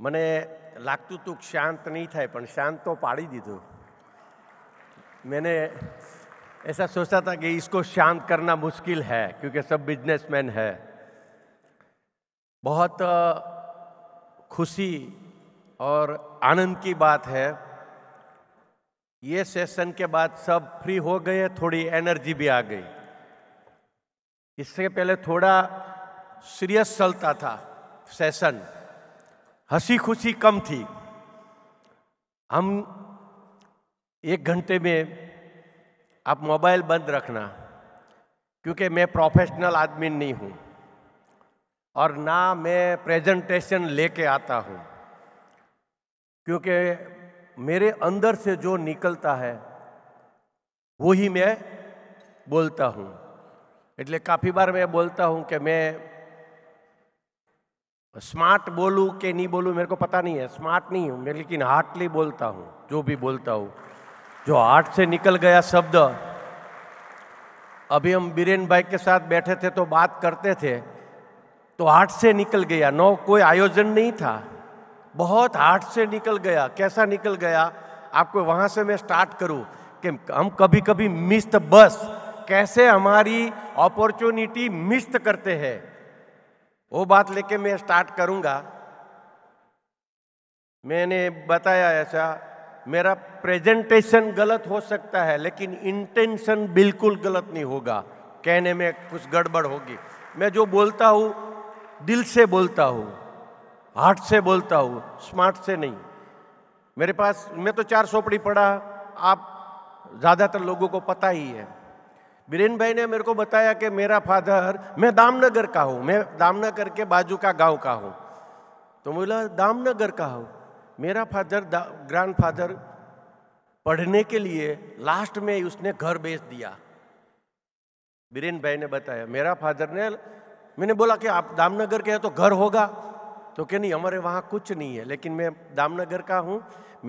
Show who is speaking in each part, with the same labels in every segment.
Speaker 1: मैंने लगत शांत नहीं નહીં થાય शांत तो पाड़ी પાડી मैंने ऐसा सोचा था कि इसको शांत करना मुश्किल है क्योंकि सब बिजनेसमैन है बहुत खुशी और आनंद की बात है ये सेशन के बाद सब फ्री हो गए थोड़ी एनर्जी भी आ गई इससे पहले थोड़ा सीरियस चलता था सेशन हंसी खुशी कम थी हम एक घंटे में आप मोबाइल बंद रखना क्योंकि मैं प्रोफेशनल आदमी नहीं हूँ और ना मैं प्रेजेंटेशन लेके आता हूँ क्योंकि मेरे अंदर से जो निकलता है वो ही मैं बोलता हूँ એટલે काफ़ी बार मैं बोलता हूँ कि मैं स्मार्ट बोलूँ कि नहीं बोलूँ मेरे को पता नहीं है स्मार्ट नहीं हूँ मैं लेकिन हार्टली बोलता हूँ जो भी बोलता हूँ जो हार्ट से निकल गया शब्द अभी हम बीरेन भाई के साथ बैठे थे तो बात करते थे तो हार्ट से निकल गया नो कोई आयोजन नहीं था बहुत हार्ट से निकल गया कैसा निकल गया आपको वहाँ से मैं स्टार्ट करूँ कि हम कभी कभी मिस्ड बस कैसे हमारी अपॉर्चुनिटी मिस्ड करते हैं वो बात लेके मैं स्टार्ट करूंगा मैंने बताया ऐसा मेरा प्रेजेंटेशन गलत हो सकता है लेकिन इंटेंशन बिल्कुल गलत नहीं होगा कहने में कुछ गड़बड़ होगी मैं जो बोलता हूँ दिल से बोलता हूँ हार्ट से बोलता हूँ स्मार्ट से नहीं मेरे पास मैं तो चार सोपड़ी पढ़ा आप ज़्यादातर लोगों को पता ही है बीरेन भाई ने मेरे को बताया कि मेरा फादर मैं दामनगर का हूँ मैं दामनगर के बाजू का गांव का हूँ तो बोला दामनगर का हूँ मेरा फादर ग्रैंड फादर पढ़ने के लिए लास्ट में उसने घर बेच दिया बीरेन भाई ने बताया मेरा फादर ने मैंने बोला कि आप दामनगर के हैं तो घर होगा तो क्या नहीं हमारे वहाँ कुछ नहीं है लेकिन मैं दामनगर का हूँ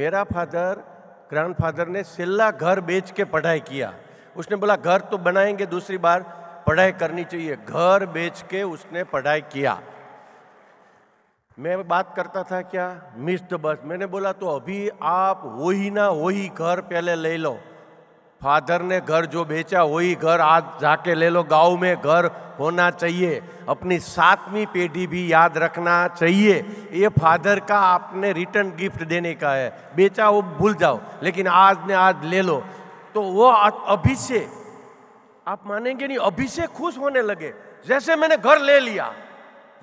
Speaker 1: मेरा फादर ग्रैंड फादर ने सिल्ला घर बेच के पढ़ाई किया उसने बोला घर तो बनाएंगे दूसरी बार पढ़ाई करनी चाहिए घर बेच के उसने पढ़ाई किया मैं बात करता था क्या मिस द बस मैंने बोला तो अभी आप वही ना वही घर पहले ले लो फादर ने घर जो बेचा वही घर आज जाके ले लो गांव में घर होना चाहिए अपनी सातवीं पीढ़ी भी याद रखना चाहिए ये फादर का आपने रिटर्न गिफ्ट देने का है बेचा वो भूल जाओ लेकिन आज ने आज ले लो तो वो से आप मानेंगे नहीं से खुश होने लगे जैसे मैंने घर ले लिया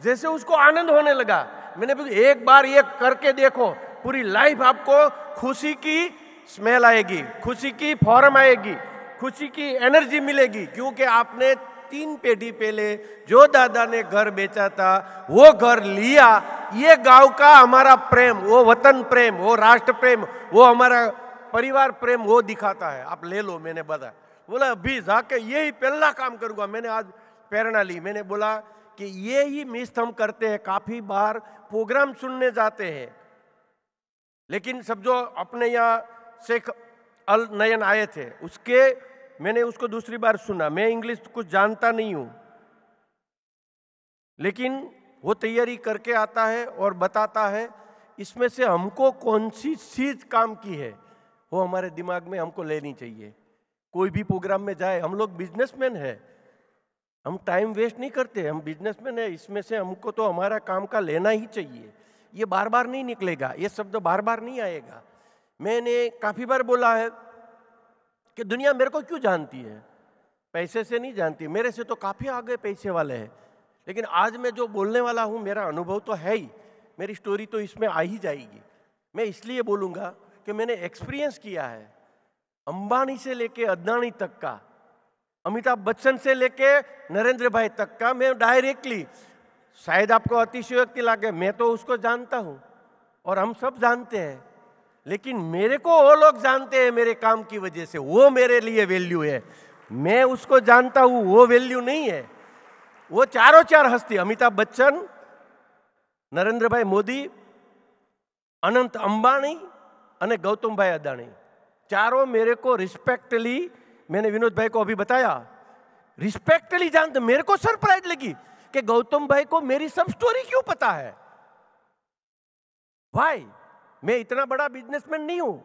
Speaker 1: जैसे उसको आनंद होने लगा मैंने एक बार ये करके देखो पूरी लाइफ आपको खुशी की स्मेल आएगी खुशी की फॉर्म आएगी खुशी की एनर्जी मिलेगी क्योंकि आपने तीन पेढ़ी पहले जो दादा ने घर बेचा था वो घर लिया ये गांव का हमारा प्रेम वो वतन प्रेम वो राष्ट्र प्रेम वो हमारा परिवार प्रेम वो दिखाता है आप ले लो मैंने बता बोला अभी जाके यही पहला काम करूंगा मैंने आज प्रेरणा ली मैंने बोला कि ये ही मिस हम करते हैं काफ़ी बार प्रोग्राम सुनने जाते हैं लेकिन सब जो अपने यहाँ शेख अल नयन आए थे उसके मैंने उसको दूसरी बार सुना मैं इंग्लिश कुछ जानता नहीं हूं लेकिन वो तैयारी करके आता है और बताता है इसमें से हमको कौन सी चीज काम की है वो हमारे दिमाग में हमको लेनी चाहिए कोई भी प्रोग्राम में जाए हम लोग बिजनेसमैन है हम टाइम वेस्ट नहीं करते हम बिजनेसमैन है इसमें से हमको तो हमारा काम का लेना ही चाहिए ये बार बार नहीं निकलेगा ये शब्द बार बार नहीं आएगा मैंने काफ़ी बार बोला है कि दुनिया मेरे को क्यों जानती है पैसे से नहीं जानती मेरे से तो काफ़ी आगे पैसे वाले हैं लेकिन आज मैं जो बोलने वाला हूँ मेरा अनुभव तो है ही मेरी स्टोरी तो इसमें आ ही जाएगी मैं इसलिए बोलूँगा कि मैंने एक्सपीरियंस किया है अंबानी से लेके अदानी तक का अमिताभ बच्चन से लेके नरेंद्र भाई तक का मैं डायरेक्टली शायद आपको अतिशयोक्ति लागे मैं तो उसको जानता हूँ और हम सब जानते हैं लेकिन मेरे को वो लोग जानते हैं मेरे काम की वजह से वो मेरे लिए वैल्यू है मैं उसको जानता हूँ वो वैल्यू नहीं है वो चारों चार हस्ती अमिताभ बच्चन नरेंद्र भाई मोदी अनंत अंबानी गौतम भाई अदाणी चारों मेरे को रिस्पेक्टली मैंने विनोद भाई को अभी बताया रिस्पेक्टली जानते मेरे को सरप्राइज लगी कि गौतम भाई को मेरी सब स्टोरी क्यों पता है भाई मैं इतना बड़ा बिजनेसमैन नहीं हूं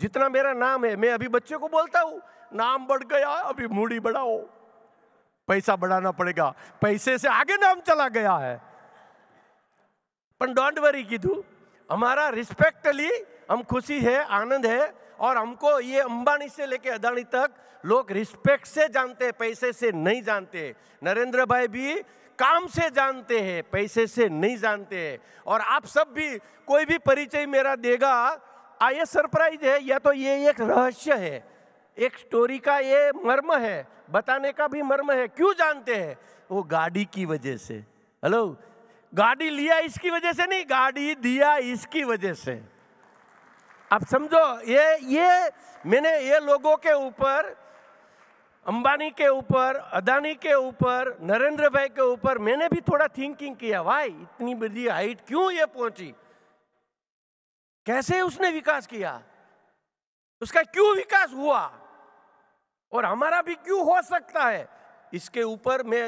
Speaker 1: जितना मेरा नाम है मैं अभी बच्चे को बोलता हूं नाम बढ़ गया अभी मूडी बढ़ाओ पैसा बढ़ाना पड़ेगा पैसे से आगे नाम चला गया है पर डोंट वरी तू हमारा रिस्पेक्टली हम खुशी है आनंद है और हमको ये अंबानी से लेके अदानी तक लोग रिस्पेक्ट से जानते हैं पैसे से नहीं जानते नरेंद्र भाई भी काम से जानते हैं पैसे से नहीं जानते हैं और आप सब भी कोई भी परिचय मेरा देगा आइए सरप्राइज है या तो ये एक रहस्य है एक स्टोरी का ये मर्म है बताने का भी मर्म है क्यों जानते हैं वो गाड़ी की वजह से हेलो गाड़ी लिया इसकी वजह से नहीं गाड़ी दिया इसकी वजह से आप समझो ये ये मैंने ये लोगों के ऊपर अंबानी के ऊपर अदानी के ऊपर नरेंद्र भाई के ऊपर मैंने भी थोड़ा थिंकिंग किया भाई इतनी बड़ी हाइट क्यों ये पहुंची कैसे उसने विकास किया उसका क्यों विकास हुआ और हमारा भी क्यों हो सकता है इसके ऊपर मैं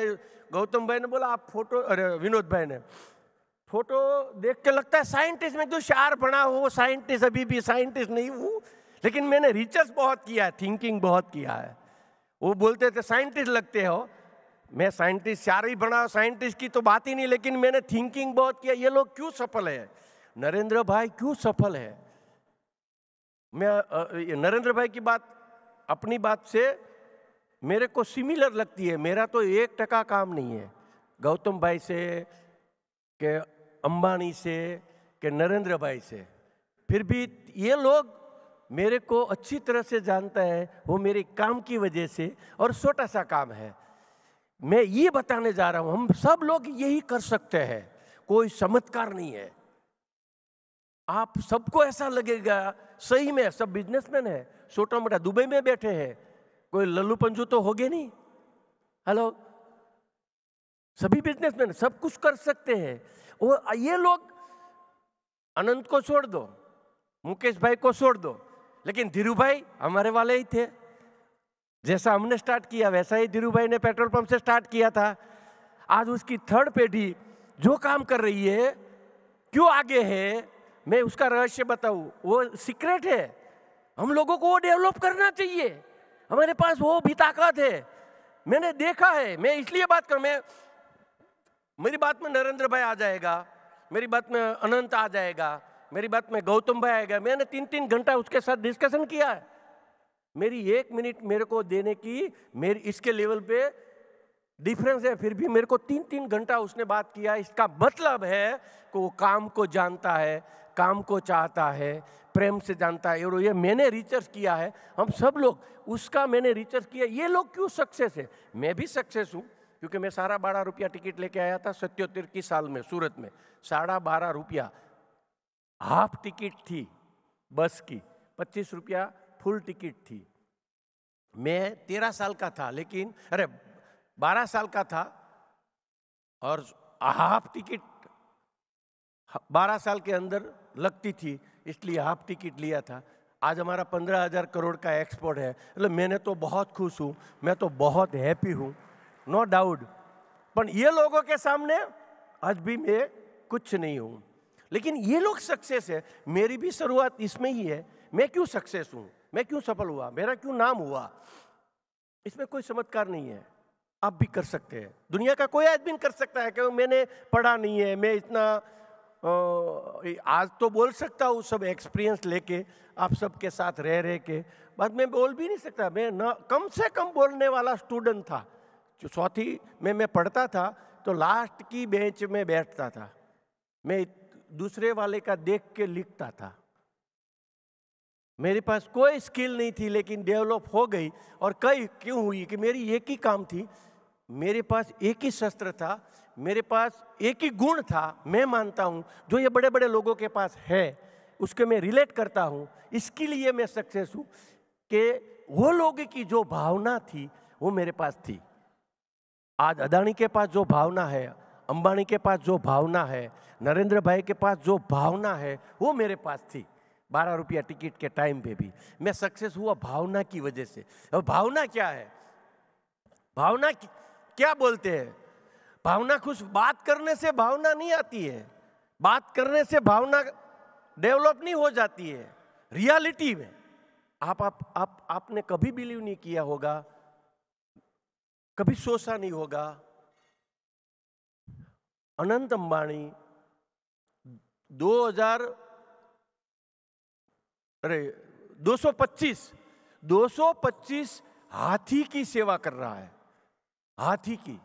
Speaker 1: गौतम भाई ने बोला आप फोटो अरे विनोद भाई ने फोटो देख के लगता है साइंटिस्ट में जो शार बना हो साइंटिस्ट अभी भी साइंटिस्ट नहीं हूँ लेकिन मैंने रिसर्च बहुत किया है थिंकिंग बहुत किया है वो बोलते थे साइंटिस्ट लगते हो मैं साइंटिस्ट शार ही बना साइंटिस्ट की तो बात ही नहीं लेकिन मैंने थिंकिंग बहुत किया ये लोग क्यों सफल है नरेंद्र भाई क्यों सफल है मैं नरेंद्र भाई की बात अपनी बात से मेरे को सिमिलर लगती है मेरा तो एक टका काम नहीं है गौतम भाई से के अंबानी से के नरेंद्र भाई से फिर भी ये लोग मेरे को अच्छी तरह से जानता है वो मेरे काम की वजह से और छोटा सा काम है मैं ये बताने जा रहा हूँ हम सब लोग यही कर सकते हैं कोई चमत्कार नहीं है आप सबको ऐसा लगेगा सही में सब बिजनेसमैन है छोटा मोटा दुबई में बैठे हैं कोई लल्लू पंजू तो होगे नहीं हेलो सभी बिजनेसमैन सब कुछ कर सकते हैं वो ये लोग अनंत को छोड़ दो मुकेश भाई को छोड़ दो लेकिन धीरू भाई हमारे वाले ही थे जैसा हमने स्टार्ट किया वैसा ही धीरू भाई ने पेट्रोल पंप से स्टार्ट किया था आज उसकी थर्ड पीढ़ी जो काम कर रही है क्यों आगे है मैं उसका रहस्य बताऊं वो सीक्रेट है हम लोगों को वो डेवलप करना चाहिए हमारे पास वो भी ताकत है मैंने देखा है मैं इसलिए बात कर मैं मेरी बात में नरेंद्र भाई आ जाएगा मेरी बात में अनंत आ जाएगा मेरी बात में गौतम भाई आएगा मैंने तीन तीन घंटा उसके साथ डिस्कशन किया है मेरी एक मिनट मेरे को देने की मेरे इसके लेवल पे डिफरेंस है फिर भी मेरे को तीन तीन घंटा उसने बात किया इसका मतलब है कि वो काम को जानता है काम को चाहता है प्रेम से जानता है और ये मैंने रिसर्च किया है हम सब लोग उसका मैंने रिसर्च किया ये लोग क्यों सक्सेस है मैं भी सक्सेस हूँ क्योंकि मैं सारा बारह रुपया टिकट लेके आया था सत्योतर की साल में सूरत में साढ़ा बारह रुपया हाफ टिकट थी बस की पच्चीस रुपया फुल टिकट थी मैं तेरह साल का था लेकिन अरे बारह साल का था और हाफ टिकट बारह साल के अंदर लगती थी इसलिए हाफ टिकट लिया था आज हमारा पंद्रह हज़ार करोड़ का एक्सपोर्ट है मतलब मैंने तो बहुत खुश हूँ मैं तो बहुत हैप्पी हूँ नो डाउट पर ये लोगों के सामने आज भी मैं कुछ नहीं हूँ लेकिन ये लोग सक्सेस है मेरी भी शुरुआत इसमें ही है मैं क्यों सक्सेस हूं मैं क्यों सफल हुआ मेरा क्यों नाम हुआ इसमें कोई चमत्कार नहीं है आप भी कर सकते हैं दुनिया का कोई आदमी कर सकता है क्यों मैंने पढ़ा नहीं है मैं इतना आज तो बोल सकता हूँ सब एक्सपीरियंस लेके आप सबके साथ रह रह के बाद मैं बोल भी नहीं सकता मैं न कम से कम बोलने वाला स्टूडेंट था जो चौथी में मैं पढ़ता था तो लास्ट की बेंच में बैठता था मैं दूसरे वाले का देख के लिखता था मेरे पास कोई स्किल नहीं थी लेकिन डेवलप हो गई और कई क्यों हुई कि मेरी एक ही काम थी मेरे पास एक ही शस्त्र था मेरे पास एक ही गुण था मैं मानता हूँ जो ये बड़े बड़े लोगों के पास है उसके मैं रिलेट करता हूँ इसके लिए मैं सक्सेस हूँ कि वो लोगों की जो भावना थी वो मेरे पास थी आज अदानी के पास जो भावना है अंबानी के पास जो भावना है नरेंद्र भाई के पास जो भावना है वो मेरे पास थी बारह रुपया टिकट के टाइम पे भी मैं सक्सेस हुआ भावना की वजह से और भावना क्या है भावना क्या बोलते हैं भावना कुछ बात करने से भावना नहीं आती है बात करने से भावना डेवलप नहीं हो जाती है रियलिटी में आप आप आप आपने कभी बिलीव नहीं किया होगा कभी सोचा नहीं होगा अनंत अंबानी 2000 अरे 225 225 हाथी की सेवा कर रहा है हाथी की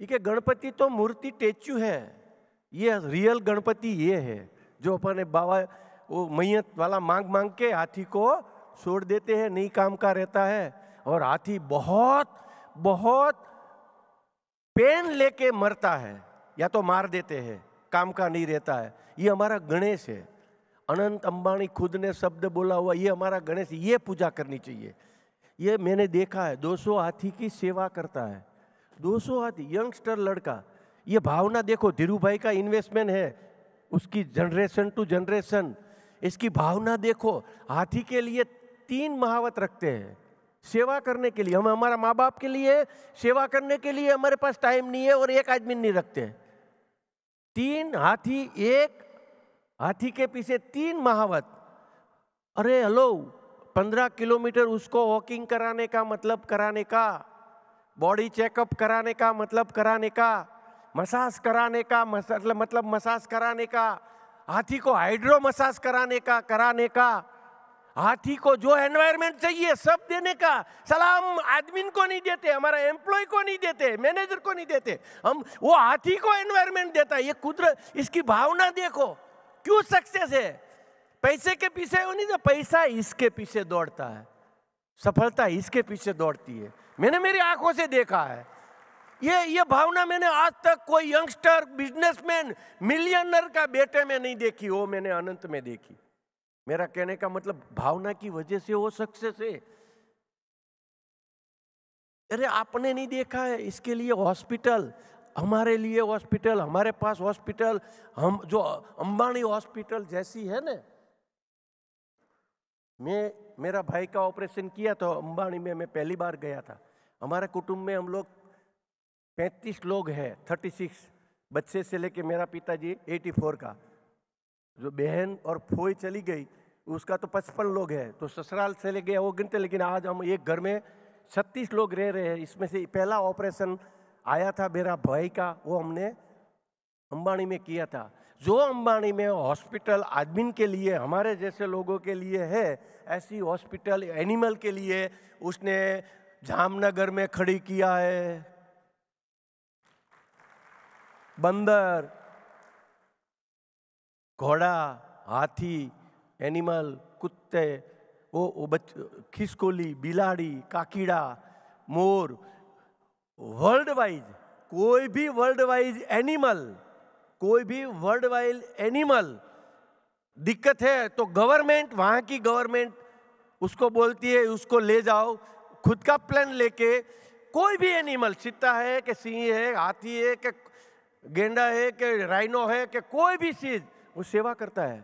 Speaker 1: ये गणपति तो मूर्ति टेचू है ये रियल गणपति ये है जो अपने बाबा वो मैयत वाला मांग मांग के हाथी को छोड़ देते हैं नहीं काम का रहता है और हाथी बहुत बहुत पेन लेके मरता है या तो मार देते हैं काम का नहीं रहता है ये हमारा गणेश है अनंत अंबानी खुद ने शब्द बोला हुआ ये हमारा गणेश ये पूजा करनी चाहिए ये मैंने देखा है 200 हाथी की सेवा करता है 200 हाथी यंगस्टर लड़का ये भावना देखो धीरू भाई का इन्वेस्टमेंट है उसकी जनरेशन टू जनरेशन इसकी भावना देखो हाथी के लिए तीन महावत रखते हैं सेवा करने के लिए हम हमारा माँ बाप के लिए सेवा करने के लिए हमारे पास टाइम नहीं है और एक आदमी नहीं रखते तीन हाथी एक हाथी के पीछे तीन महावत अरे हेलो पंद्रह किलोमीटर उसको वॉकिंग कराने का मतलब कराने का बॉडी चेकअप कराने का मतलब कराने का मसाज कराने का मतलब मतलब मसाज कराने का हाथी को हाइड्रो मसाज कराने का कराने का हाथी को जो एनवायरमेंट चाहिए सब देने का सलाम आदमी को नहीं देते हमारा एम्प्लॉय को नहीं देते मैनेजर को नहीं देते हम वो हाथी को एनवायरमेंट देता है ये कुदरत इसकी भावना देखो क्यों सक्सेस है पैसे के पीछे वो नहीं तो पैसा इसके पीछे दौड़ता है सफलता इसके पीछे दौड़ती है मैंने मेरी आंखों से देखा है ये ये भावना मैंने आज तक कोई यंगस्टर बिजनेसमैन मिलियनर का बेटे में नहीं देखी वो मैंने अनंत में देखी मेरा कहने का मतलब भावना की वजह से वो सक्सेस है अरे आपने नहीं देखा है इसके लिए हॉस्पिटल हमारे लिए हॉस्पिटल हमारे पास हॉस्पिटल हम जो अंबानी हॉस्पिटल जैसी है ना मैं मेरा भाई का ऑपरेशन किया था अंबानी में मैं पहली बार गया था हमारे कुटुंब में हम लोग पैंतीस लोग हैं थर्टी सिक्स बच्चे से लेके मेरा पिताजी एटी फोर का जो बहन और फोई चली गई उसका तो पचपन लोग है तो ससुराल चले गए वो गिनते लेकिन आज हम एक घर में छत्तीस लोग रह रहे हैं इसमें से पहला ऑपरेशन आया था मेरा भाई का वो हमने अंबानी में किया था जो अंबानी में हॉस्पिटल आदमी के लिए हमारे जैसे लोगों के लिए है ऐसी हॉस्पिटल एनिमल के लिए उसने जामनगर में खड़ी किया है बंदर घोड़ा हाथी एनिमल कुत्ते वो वो बच खिसकोली बिलाड़ी काकीड़ा मोर वर्ल्ड वाइज कोई भी वर्ल्ड वाइज एनिमल कोई भी वर्ल्ड वाइज एनिमल दिक्कत है तो गवर्नमेंट वहाँ की गवर्नमेंट उसको बोलती है उसको ले जाओ खुद का प्लान लेके कोई भी एनिमल चिट्टा है कि सिंह है हाथी है कि गेंडा है कि राइनो है कि कोई भी चीज़ वो सेवा करता है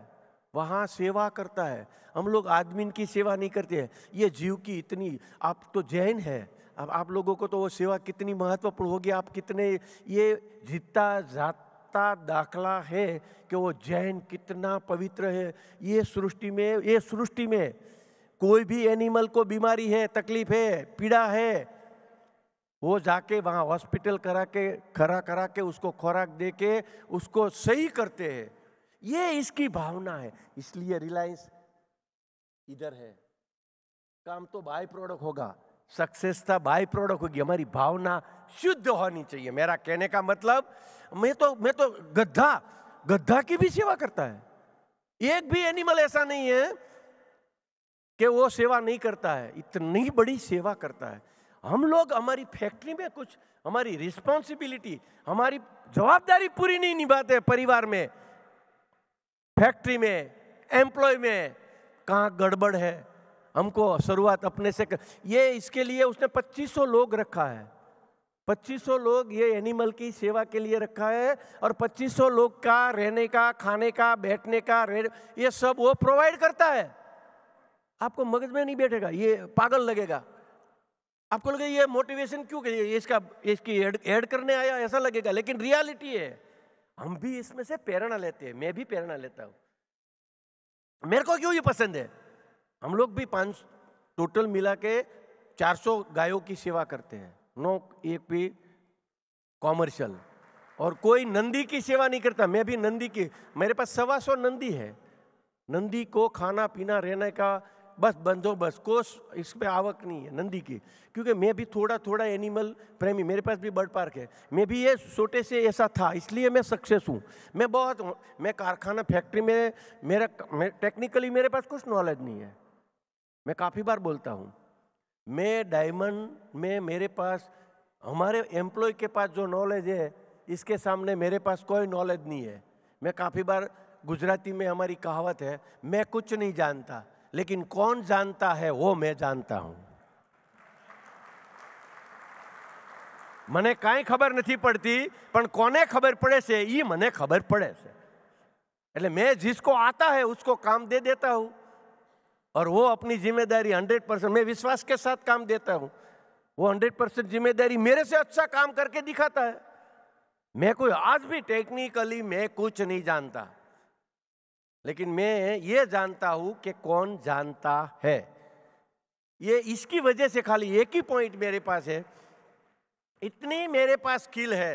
Speaker 1: वहाँ सेवा करता है हम लोग आदमी की सेवा नहीं करते हैं ये जीव की इतनी आप तो जैन है अब आप लोगों को तो वो सेवा कितनी महत्वपूर्ण होगी आप कितने ये जीता जाता दाखला है कि वो जैन कितना पवित्र है ये सृष्टि में ये सृष्टि में कोई भी एनिमल को बीमारी है तकलीफ है पीड़ा है वो जाके वहाँ हॉस्पिटल करा के खरा करा के उसको खुराक दे के उसको सही करते हैं ये इसकी भावना है इसलिए रिलायंस इधर है काम तो बाय प्रोडक्ट होगा सक्सेस था बाय प्रोडक्ट होगी हमारी भावना शुद्ध होनी चाहिए मेरा कहने का मतलब मैं तो मैं तो गद्दा गद्दा की भी सेवा करता है एक भी एनिमल ऐसा नहीं है कि वो सेवा नहीं करता है इतनी बड़ी सेवा करता है हम लोग हमारी फैक्ट्री में कुछ हमारी रिस्पॉन्सिबिलिटी हमारी जवाबदारी पूरी नहीं निभाते परिवार में फैक्ट्री में एम्प्लॉय में कहाँ गड़बड़ है हमको शुरुआत अपने से कर ये इसके लिए उसने 2500 लोग रखा है 2500 लोग ये एनिमल की सेवा के लिए रखा है और 2500 लोग का रहने का खाने का बैठने का ये सब वो प्रोवाइड करता है आपको मगज में नहीं बैठेगा ये पागल लगेगा आपको लगेगा ये मोटिवेशन क्यों ये इसका इसकी ऐड एड करने आया ऐसा लगेगा लेकिन रियलिटी है हम भी इसमें से प्रेरणा लेते हैं मैं भी प्रेरणा लेता हूं मेरे को क्यों ये पसंद है हम लोग भी पांच टोटल मिला के चार सौ गायों की सेवा करते हैं नो एक भी कॉमर्शियल और कोई नंदी की सेवा नहीं करता मैं भी नंदी की मेरे पास सवा सौ नंदी है नंदी को खाना पीना रहने का बस बंदोबस्त कोस इस पर आवक नहीं है नंदी की क्योंकि मैं भी थोड़ा थोड़ा एनिमल प्रेमी मेरे पास भी बर्ड पार्क है मैं भी ये छोटे से ऐसा था इसलिए मैं सक्सेस हूँ मैं बहुत मैं कारखाना फैक्ट्री में मेरा टेक्निकली मेरे पास कुछ नॉलेज नहीं है मैं काफ़ी बार बोलता हूँ मैं डायमंड में मेरे पास हमारे एम्प्लॉय के पास जो नॉलेज है इसके सामने मेरे पास कोई नॉलेज नहीं है मैं काफ़ी बार गुजराती में हमारी कहावत है मैं कुछ नहीं जानता लेकिन कौन जानता है वो मैं जानता हूं मने કાંઈ खबर नहीं पड़ती पर કોને खबर पड़े से ये મને खबर पड़े છે એટલે મેં जिसको आता है उसको काम दे देता हूं और वो अपनी जिम्मेदारी 100 परसेंट मैं विश्वास के साथ काम देता हूं वो 100 परसेंट जिम्मेदारी मेरे से अच्छा काम करके दिखाता है मैं कोई आज भी टेक्निकली मैं कुछ नहीं जानता लेकिन मैं ये जानता हूं कि कौन जानता है ये इसकी वजह से खाली एक ही पॉइंट मेरे पास है इतनी मेरे पास स्किल है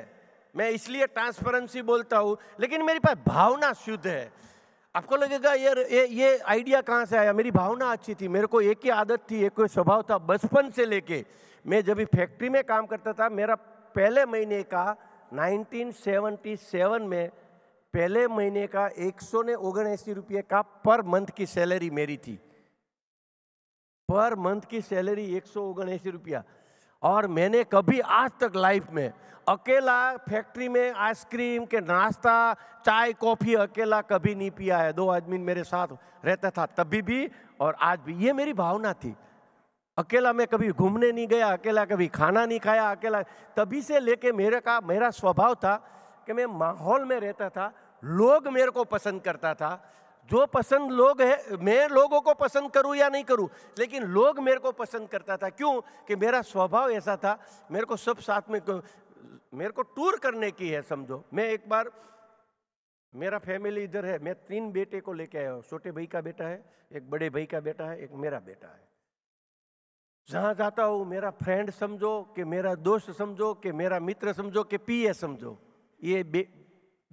Speaker 1: मैं इसलिए ट्रांसपेरेंसी बोलता हूँ लेकिन मेरे पास भावना शुद्ध है आपको लगेगा यार ये ये आइडिया कहाँ से आया मेरी भावना अच्छी थी मेरे को एक ही आदत थी एक ही स्वभाव था बचपन से लेके मैं जब भी फैक्ट्री में काम करता था मेरा पहले महीने का 1977 में पहले महीने का एक सौ ने ओगणसी रुपये का पर मंथ की सैलरी मेरी थी पर मंथ की सैलरी एक सौ ओगणसी रुपया और मैंने कभी आज तक लाइफ में अकेला फैक्ट्री में आइसक्रीम के नाश्ता चाय कॉफ़ी अकेला कभी नहीं पिया है दो आदमी मेरे साथ रहता था तभी भी और आज भी ये मेरी भावना थी अकेला मैं कभी घूमने नहीं गया अकेला कभी खाना नहीं खाया अकेला तभी से लेके मेरे का मेरा स्वभाव था कि मैं माहौल में रहता था लोग मेरे को पसंद करता था जो पसंद लोग है मैं लोगों को पसंद करूं या नहीं करूं लेकिन लोग मेरे को पसंद करता था क्यों कि मेरा स्वभाव ऐसा था मेरे को सब साथ में मेरे को टूर करने की है समझो मैं एक बार मेरा फैमिली इधर है मैं तीन बेटे को लेके आया हूँ छोटे भाई का बेटा है एक बड़े भाई का बेटा है एक मेरा बेटा है जहाँ जाता हूँ मेरा फ्रेंड समझो कि मेरा दोस्त समझो कि मेरा मित्र समझो कि पी समझो ये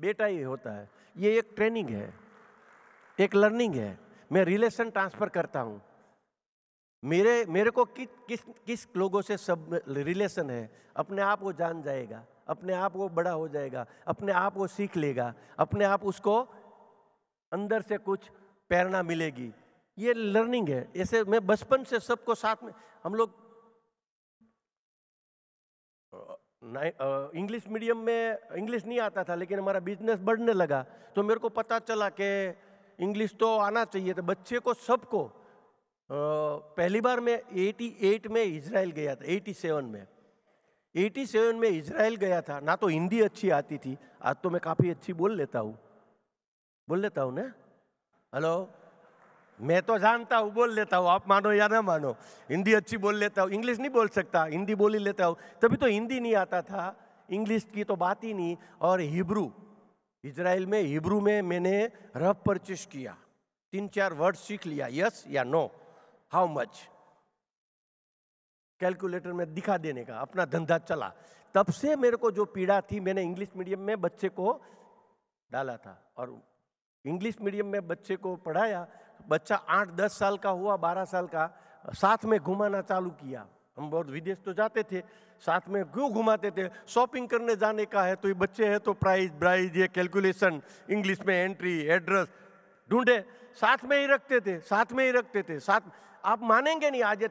Speaker 1: बेटा ही होता है ये एक ट्रेनिंग है एक लर्निंग है मैं रिलेशन ट्रांसफर करता हूँ मेरे मेरे को कि, किस किस लोगों से सब रिलेशन है अपने आप वो जान जाएगा अपने आप वो बड़ा हो जाएगा अपने आप वो सीख लेगा अपने आप उसको अंदर से कुछ प्रेरणा मिलेगी ये लर्निंग है ऐसे मैं बचपन से सबको साथ में हम लोग इंग्लिश मीडियम में इंग्लिश नहीं आता था लेकिन हमारा बिजनेस बढ़ने लगा तो मेरे को पता चला कि इंग्लिश तो आना चाहिए तो बच्चे को सबको पहली बार मैं 88 में इसराइल गया था 87 में 87 में इसराइल गया था ना तो हिंदी अच्छी आती थी आज तो मैं काफ़ी अच्छी बोल लेता हूँ बोल लेता हूँ ना हेलो मैं तो जानता हूँ बोल लेता हूँ आप मानो या ना मानो हिंदी अच्छी बोल लेता हूँ इंग्लिश नहीं बोल सकता हिंदी बोल ही लेता हूँ तभी तो हिंदी नहीं आता था इंग्लिश की तो बात ही नहीं और हिब्रू इजराइल में हिब्रू में मैंने रफ परचेस किया तीन चार वर्ड सीख लिया यस या नो हाउ मच कैलकुलेटर में दिखा देने का अपना धंधा चला तब से मेरे को जो पीड़ा थी मैंने इंग्लिश मीडियम में बच्चे को डाला था और इंग्लिश मीडियम में बच्चे को पढ़ाया बच्चा आठ दस साल का हुआ बारह साल का साथ में घुमाना चालू किया हम बहुत विदेश तो जाते थे साथ में क्यों घुमाते थे शॉपिंग करने जाने का है तो ये बच्चे हैं तो प्राइस ब्राइज ये कैलकुलेशन इंग्लिश में एंट्री एड्रेस ढूंढे साथ में ही रखते थे साथ में ही रखते थे साथ आप मानेंगे नहीं आज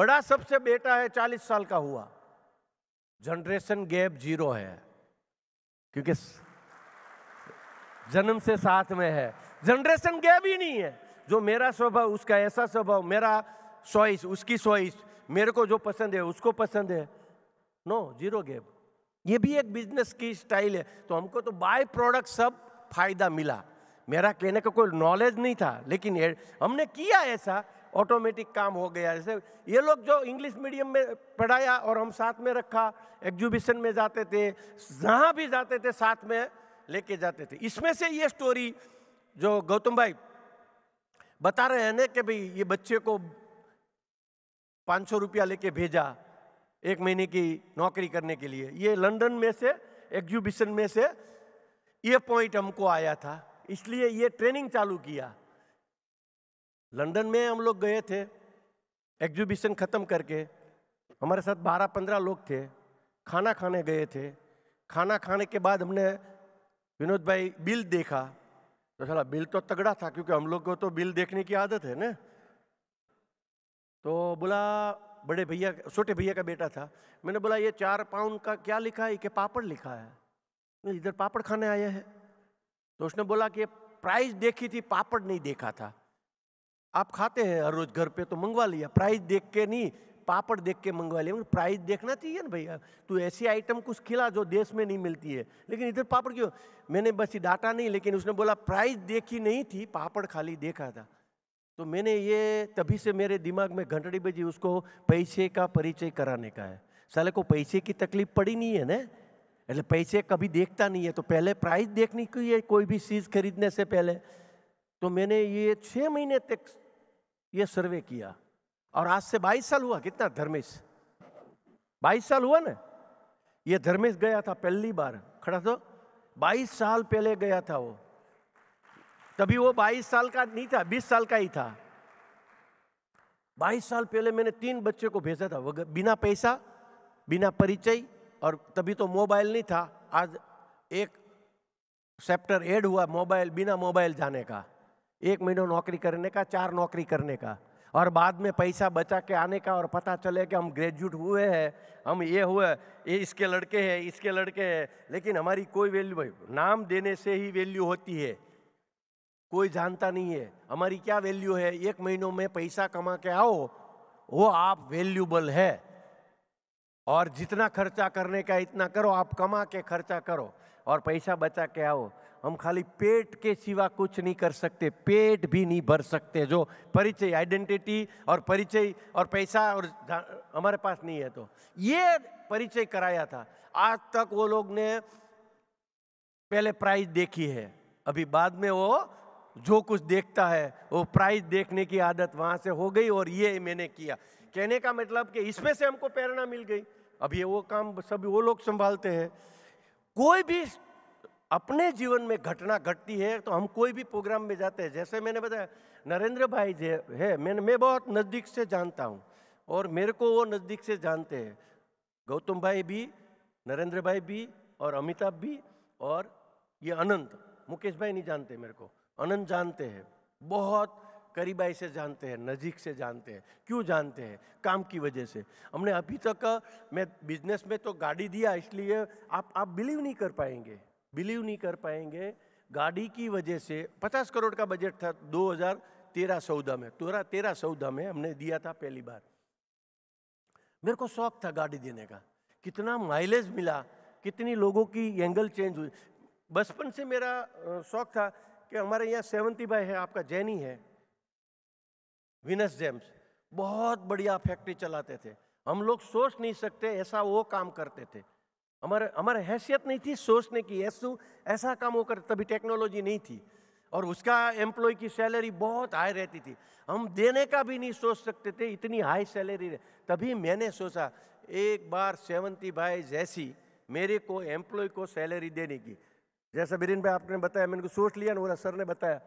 Speaker 1: बड़ा सबसे बेटा है चालीस साल का हुआ जनरेशन गैप जीरो है क्योंकि जन्म से साथ में है जनरेशन गैप ही नहीं है जो मेरा स्वभाव उसका ऐसा स्वभाव मेरा चॉइस उसकी चॉइस मेरे को जो पसंद है उसको पसंद है नो जीरो गैप ये भी एक बिजनेस की स्टाइल है तो हमको तो बाय प्रोडक्ट सब फायदा मिला मेरा कहने का कोई नॉलेज नहीं था लेकिन हमने किया ऐसा ऑटोमेटिक काम हो गया जैसे ये लोग जो इंग्लिश मीडियम में पढ़ाया और हम साथ में रखा एग्जीबिशन में जाते थे जहाँ भी जाते थे साथ में लेके जाते थे इसमें से ये स्टोरी जो गौतम भाई बता रहे हैं ना कि भाई ये बच्चे को पाँच सौ रुपया लेके भेजा एक महीने की नौकरी करने के लिए ये लंदन में से एग्जीबिशन में से ये पॉइंट हमको आया था इसलिए ये ट्रेनिंग चालू किया लंदन में हम लोग गए थे एग्जीबिशन ख़त्म करके हमारे साथ बारह पंद्रह लोग थे खाना खाने गए थे खाना खाने के बाद हमने विनोद भाई बिल देखा तो चला बिल तो तगड़ा था क्योंकि हम लोग को तो बिल देखने की आदत है ना तो बोला बड़े भैया छोटे भैया का बेटा था मैंने बोला ये चार पाउंड का क्या लिखा है कि पापड़ लिखा है इधर पापड़ खाने आए हैं तो उसने बोला कि प्राइस देखी थी पापड़ नहीं देखा था आप खाते हैं हर रोज घर पे तो मंगवा लिया प्राइस देख के नहीं पापड़ देख के मंगवा लिया प्राइस देखना चाहिए ना भैया तू ऐसी आइटम कुछ खिला जो देश में नहीं मिलती है लेकिन इधर पापड़ क्यों मैंने बस ये डाटा नहीं लेकिन उसने बोला प्राइस देखी नहीं थी पापड़ खाली देखा था तो मैंने ये तभी से मेरे दिमाग में घंटड़ी बजी उसको पैसे का परिचय कराने का है साले को पैसे की तकलीफ पड़ी नहीं है ना એટલે पैसे कभी देखता नहीं है तो पहले प्राइस देखने की है कोई भी चीज़ खरीदने से पहले तो मैंने ये छः महीने तक ये सर्वे किया और आज से 22 साल हुआ कितना धर्मेश 22 साल हुआ ना ये धर्मेश गया था पहली बार खड़ा तो 22 साल पहले गया था वो तभी वो 22 साल का नहीं था 20 साल का ही था 22 साल पहले मैंने तीन बच्चे को भेजा था बिना पैसा बिना परिचय और तभी तो मोबाइल नहीं था आज एक चैप्टर एड हुआ मोबाइल बिना मोबाइल जाने का एक महीना नौकरी करने का चार नौकरी करने का और बाद में पैसा बचा के आने का और पता चले कि हम ग्रेजुएट हुए हैं हम ये हुए ये इसके लड़के हैं इसके लड़के हैं लेकिन हमारी कोई वैल्यू नाम देने से ही वैल्यू होती है कोई जानता नहीं है हमारी क्या वैल्यू है एक महीनों में पैसा कमा के आओ वो आप वैल्यूबल है और जितना खर्चा करने का इतना करो आप कमा के खर्चा करो और पैसा बचा के आओ हम खाली पेट के सिवा कुछ नहीं कर सकते पेट भी नहीं भर सकते जो परिचय आइडेंटिटी और परिचय और पैसा और हमारे पास नहीं है तो ये परिचय कराया था आज तक वो लोग ने पहले प्राइज देखी है अभी बाद में वो जो कुछ देखता है वो प्राइज देखने की आदत वहां से हो गई और ये मैंने किया कहने का मतलब कि इसमें से हमको प्रेरणा मिल गई अब ये वो काम सभी वो लोग संभालते हैं कोई भी अपने जीवन में घटना घटती है तो हम कोई भी प्रोग्राम में जाते हैं जैसे मैंने बताया नरेंद्र भाई जो है मैंने मैं बहुत नज़दीक से जानता हूँ और मेरे को वो नज़दीक से जानते हैं गौतम भाई भी नरेंद्र भाई भी और अमिताभ भी और ये अनंत मुकेश भाई नहीं जानते मेरे को अनंत जानते हैं बहुत करीबाई से जानते हैं नज़दीक से जानते हैं क्यों जानते हैं काम की वजह से हमने अभी तक मैं बिजनेस में तो गाड़ी दिया इसलिए आप आप बिलीव नहीं कर पाएंगे बिलीव नहीं कर पाएंगे गाड़ी की वजह से पचास करोड़ का बजट था दो हजार तेरह चौदह में तेरह तो तेरह चौदह में हमने दिया था पहली बार मेरे को शौक था गाड़ी देने का कितना माइलेज मिला कितनी लोगों की एंगल चेंज हुई बचपन से मेरा शौक था कि हमारे यहाँ सेवंती बाई है आपका जैनी है विनस जेम्स बहुत बढ़िया फैक्ट्री चलाते थे हम लोग सोच नहीं सकते ऐसा वो काम करते थे हमारे हमारे हैसियत नहीं थी सोचने की यस्सु ऐसा काम होकर तभी टेक्नोलॉजी नहीं थी और उसका एम्प्लॉय की सैलरी बहुत हाई रहती थी हम देने का भी नहीं सोच सकते थे इतनी हाई सैलरी तभी मैंने सोचा एक बार सेवंती भाई जैसी मेरे को एम्प्लॉय को सैलरी देने की जैसा बिरिन भाई आपने बताया मैंने को सोच लिया ना बोला सर ने बताया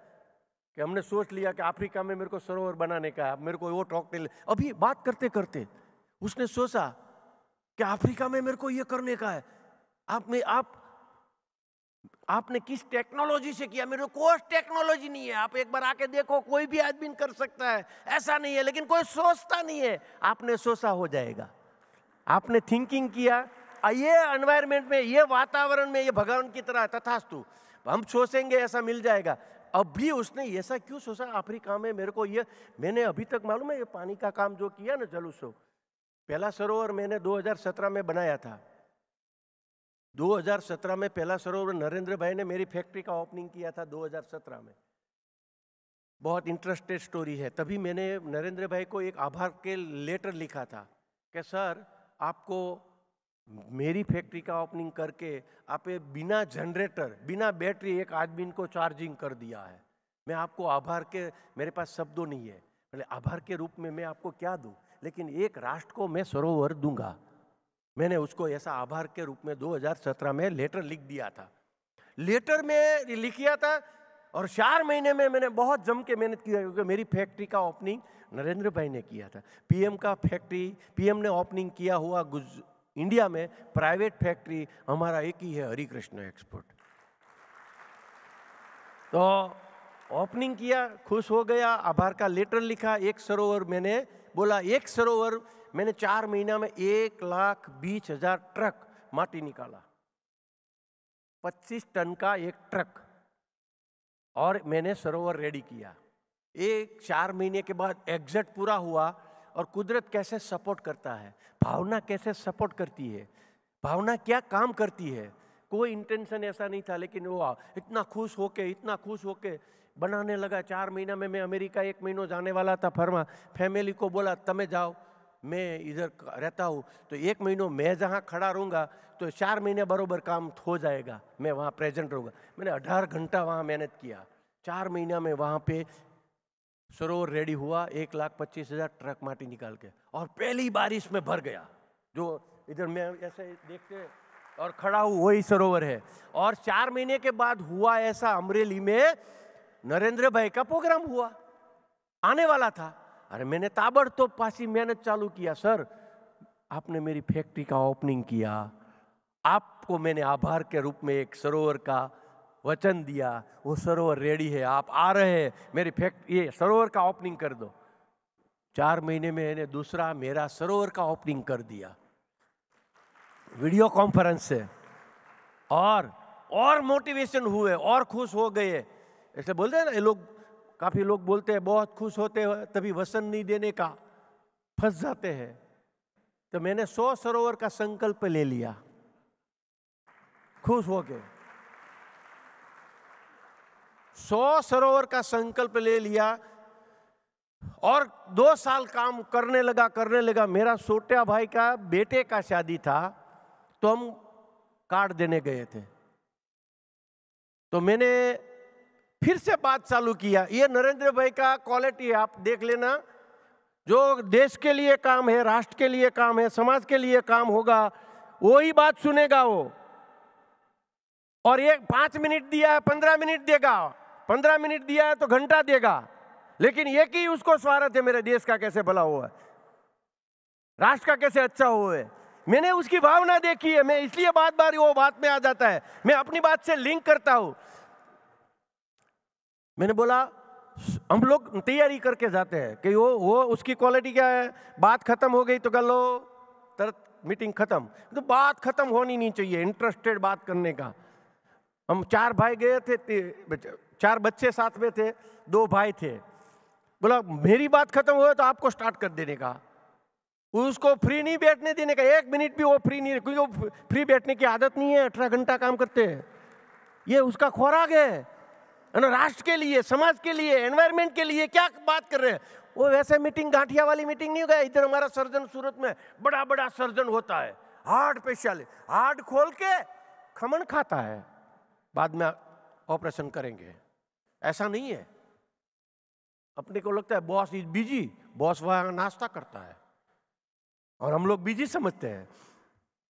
Speaker 1: कि हमने सोच लिया कि अफ्रीका में मेरे को सरोवर बनाने का मेरे को वो टॉक अभी बात करते करते उसने सोचा कि अफ्रीका में मेरे को ये करने का है आप में आप आपने किस टेक्नोलॉजी से किया मेरे को टेक्नोलॉजी नहीं है आप एक बार आके देखो कोई भी आदमी कर सकता है ऐसा नहीं है लेकिन कोई सोचता नहीं है आपने सोचा हो जाएगा आपने थिंकिंग किया ये एनवायरमेंट में ये वातावरण में ये भगवान की तरह तथास्तु हम सोचेंगे ऐसा मिल जाएगा अब भी उसने ऐसा क्यों सोचा अफ्रीका में मेरे को ये मैंने अभी तक मालूम है ये पानी का काम जो किया ना जलूसो पहला सरोवर मैंने 2017 में बनाया था 2017 में पहला सरोवर नरेंद्र भाई ने मेरी फैक्ट्री का ओपनिंग किया था 2017 में बहुत इंटरेस्टेड स्टोरी है तभी मैंने नरेंद्र भाई को एक आभार के लेटर लिखा था कि सर आपको मेरी फैक्ट्री का ओपनिंग करके आप बिना जनरेटर बिना बैटरी एक आदमी को चार्जिंग कर दिया है मैं आपको आभार के मेरे पास शब्दों नहीं है आभार के रूप में मैं आपको क्या दूँ लेकिन एक राष्ट्र को मैं सरोवर दूंगा मैंने उसको ऐसा आभार के रूप में 2017 में लेटर लिख दिया था लेटर में लिख दिया था और चार महीने में मैंने बहुत जम के मेहनत किया क्योंकि मेरी फैक्ट्री का ओपनिंग नरेंद्र भाई ने किया था पीएम का फैक्ट्री पीएम ने ओपनिंग किया हुआ गुज इंडिया में प्राइवेट फैक्ट्री हमारा एक ही है हरिकृष्ण एक्सपोर्ट तो ओपनिंग किया खुश हो गया आभार का लेटर लिखा एक सरोवर मैंने बोला एक सरोवर मैंने चार महीना में एक लाख बीस हजार ट्रक माटी निकाला पच्चीस टन का एक ट्रक और मैंने सरोवर रेडी किया एक चार महीने के बाद एग्जिट पूरा हुआ और कुदरत कैसे सपोर्ट करता है भावना कैसे सपोर्ट करती है भावना क्या काम करती है कोई इंटेंशन ऐसा नहीं था लेकिन वो इतना खुश होके इतना खुश होके बनाने लगा चार महीना में मैं अमेरिका एक महीनों जाने वाला था फर्मा फैमिली को बोला तमें जाओ मैं इधर रहता हूँ तो एक महीनों मैं जहाँ खड़ा रहूँगा तो चार महीने बरोबर काम हो जाएगा मैं वहाँ प्रेजेंट रहूँगा मैंने अठारह घंटा वहाँ मेहनत किया चार महीना में वहाँ पे सरोवर रेडी हुआ एक लाख पच्चीस हज़ार ट्रक माटी निकाल के और पहली बारिश में भर गया जो इधर मैं ऐसे देखते और खड़ा हूँ वही सरोवर है और चार महीने के बाद हुआ ऐसा अमरेली में नरेंद्र भाई का प्रोग्राम हुआ आने वाला था अरे मैंने ताबड़तोब पासी मेहनत चालू किया सर आपने मेरी फैक्ट्री का ओपनिंग किया आपको मैंने आभार के रूप में एक सरोवर का वचन दिया वो सरोवर रेडी है आप आ रहे हैं मेरी फैक्ट्री ये सरोवर का ओपनिंग कर दो चार महीने में मैंने दूसरा मेरा सरोवर का ओपनिंग कर दिया वीडियो कॉन्फ्रेंस से और और मोटिवेशन हुए और खुश हो गए ऐसे बोलते हैं ना ये लोग काफ़ी लोग बोलते हैं बहुत खुश होते हैं तभी वसन नहीं देने का फंस जाते हैं तो मैंने सौ सरोवर का संकल्प ले लिया खुश हो गए सौ सरोवर का संकल्प ले लिया और दो साल काम करने लगा करने लगा मेरा छोटा भाई का बेटे का शादी था तो हम कार्ड देने गए थे तो मैंने फिर से बात चालू किया ये नरेंद्र भाई का क्वालिटी है आप देख लेना जो देश के लिए काम है राष्ट्र के लिए काम है समाज के लिए काम होगा वही बात सुनेगा वो और ये पांच मिनट दिया है पंद्रह मिनट देगा पंद्रह मिनट दिया है तो घंटा देगा लेकिन एक ही उसको स्वार्थ है मेरे देश का कैसे भला हुआ है राष्ट्र का कैसे अच्छा हुआ है मैंने उसकी भावना देखी है मैं इसलिए बार बार वो बात में आ जाता है मैं अपनी बात से लिंक करता हूं मैंने बोला हम लोग तैयारी करके जाते हैं कि वो वो उसकी क्वालिटी क्या है बात खत्म हो गई तो कह लो तरत मीटिंग खत्म तो बात खत्म होनी नहीं चाहिए इंटरेस्टेड बात करने का हम चार भाई गए थे चार बच्चे साथ में थे दो भाई थे बोला मेरी बात खत्म हो तो आपको स्टार्ट कर देने का उसको फ्री नहीं बैठने देने का एक मिनट भी वो फ्री नहीं क्योंकि वो फ्री बैठने की आदत नहीं है अठारह घंटा काम करते हैं ये उसका खुराक है है ना राष्ट्र के लिए समाज के लिए एनवायरमेंट के लिए क्या बात कर रहे हैं वो वैसे मीटिंग गांठिया वाली मीटिंग नहीं हो गया इधर हमारा सर्जन सूरत में बड़ा बड़ा सर्जन होता है हार्ट पेशेंट हार्ट खोल के खमन खाता है बाद में ऑपरेशन करेंगे ऐसा नहीं है अपने को लगता है बॉस इज बिजी बॉस वहां नाश्ता करता है और हम लोग बिजी समझते हैं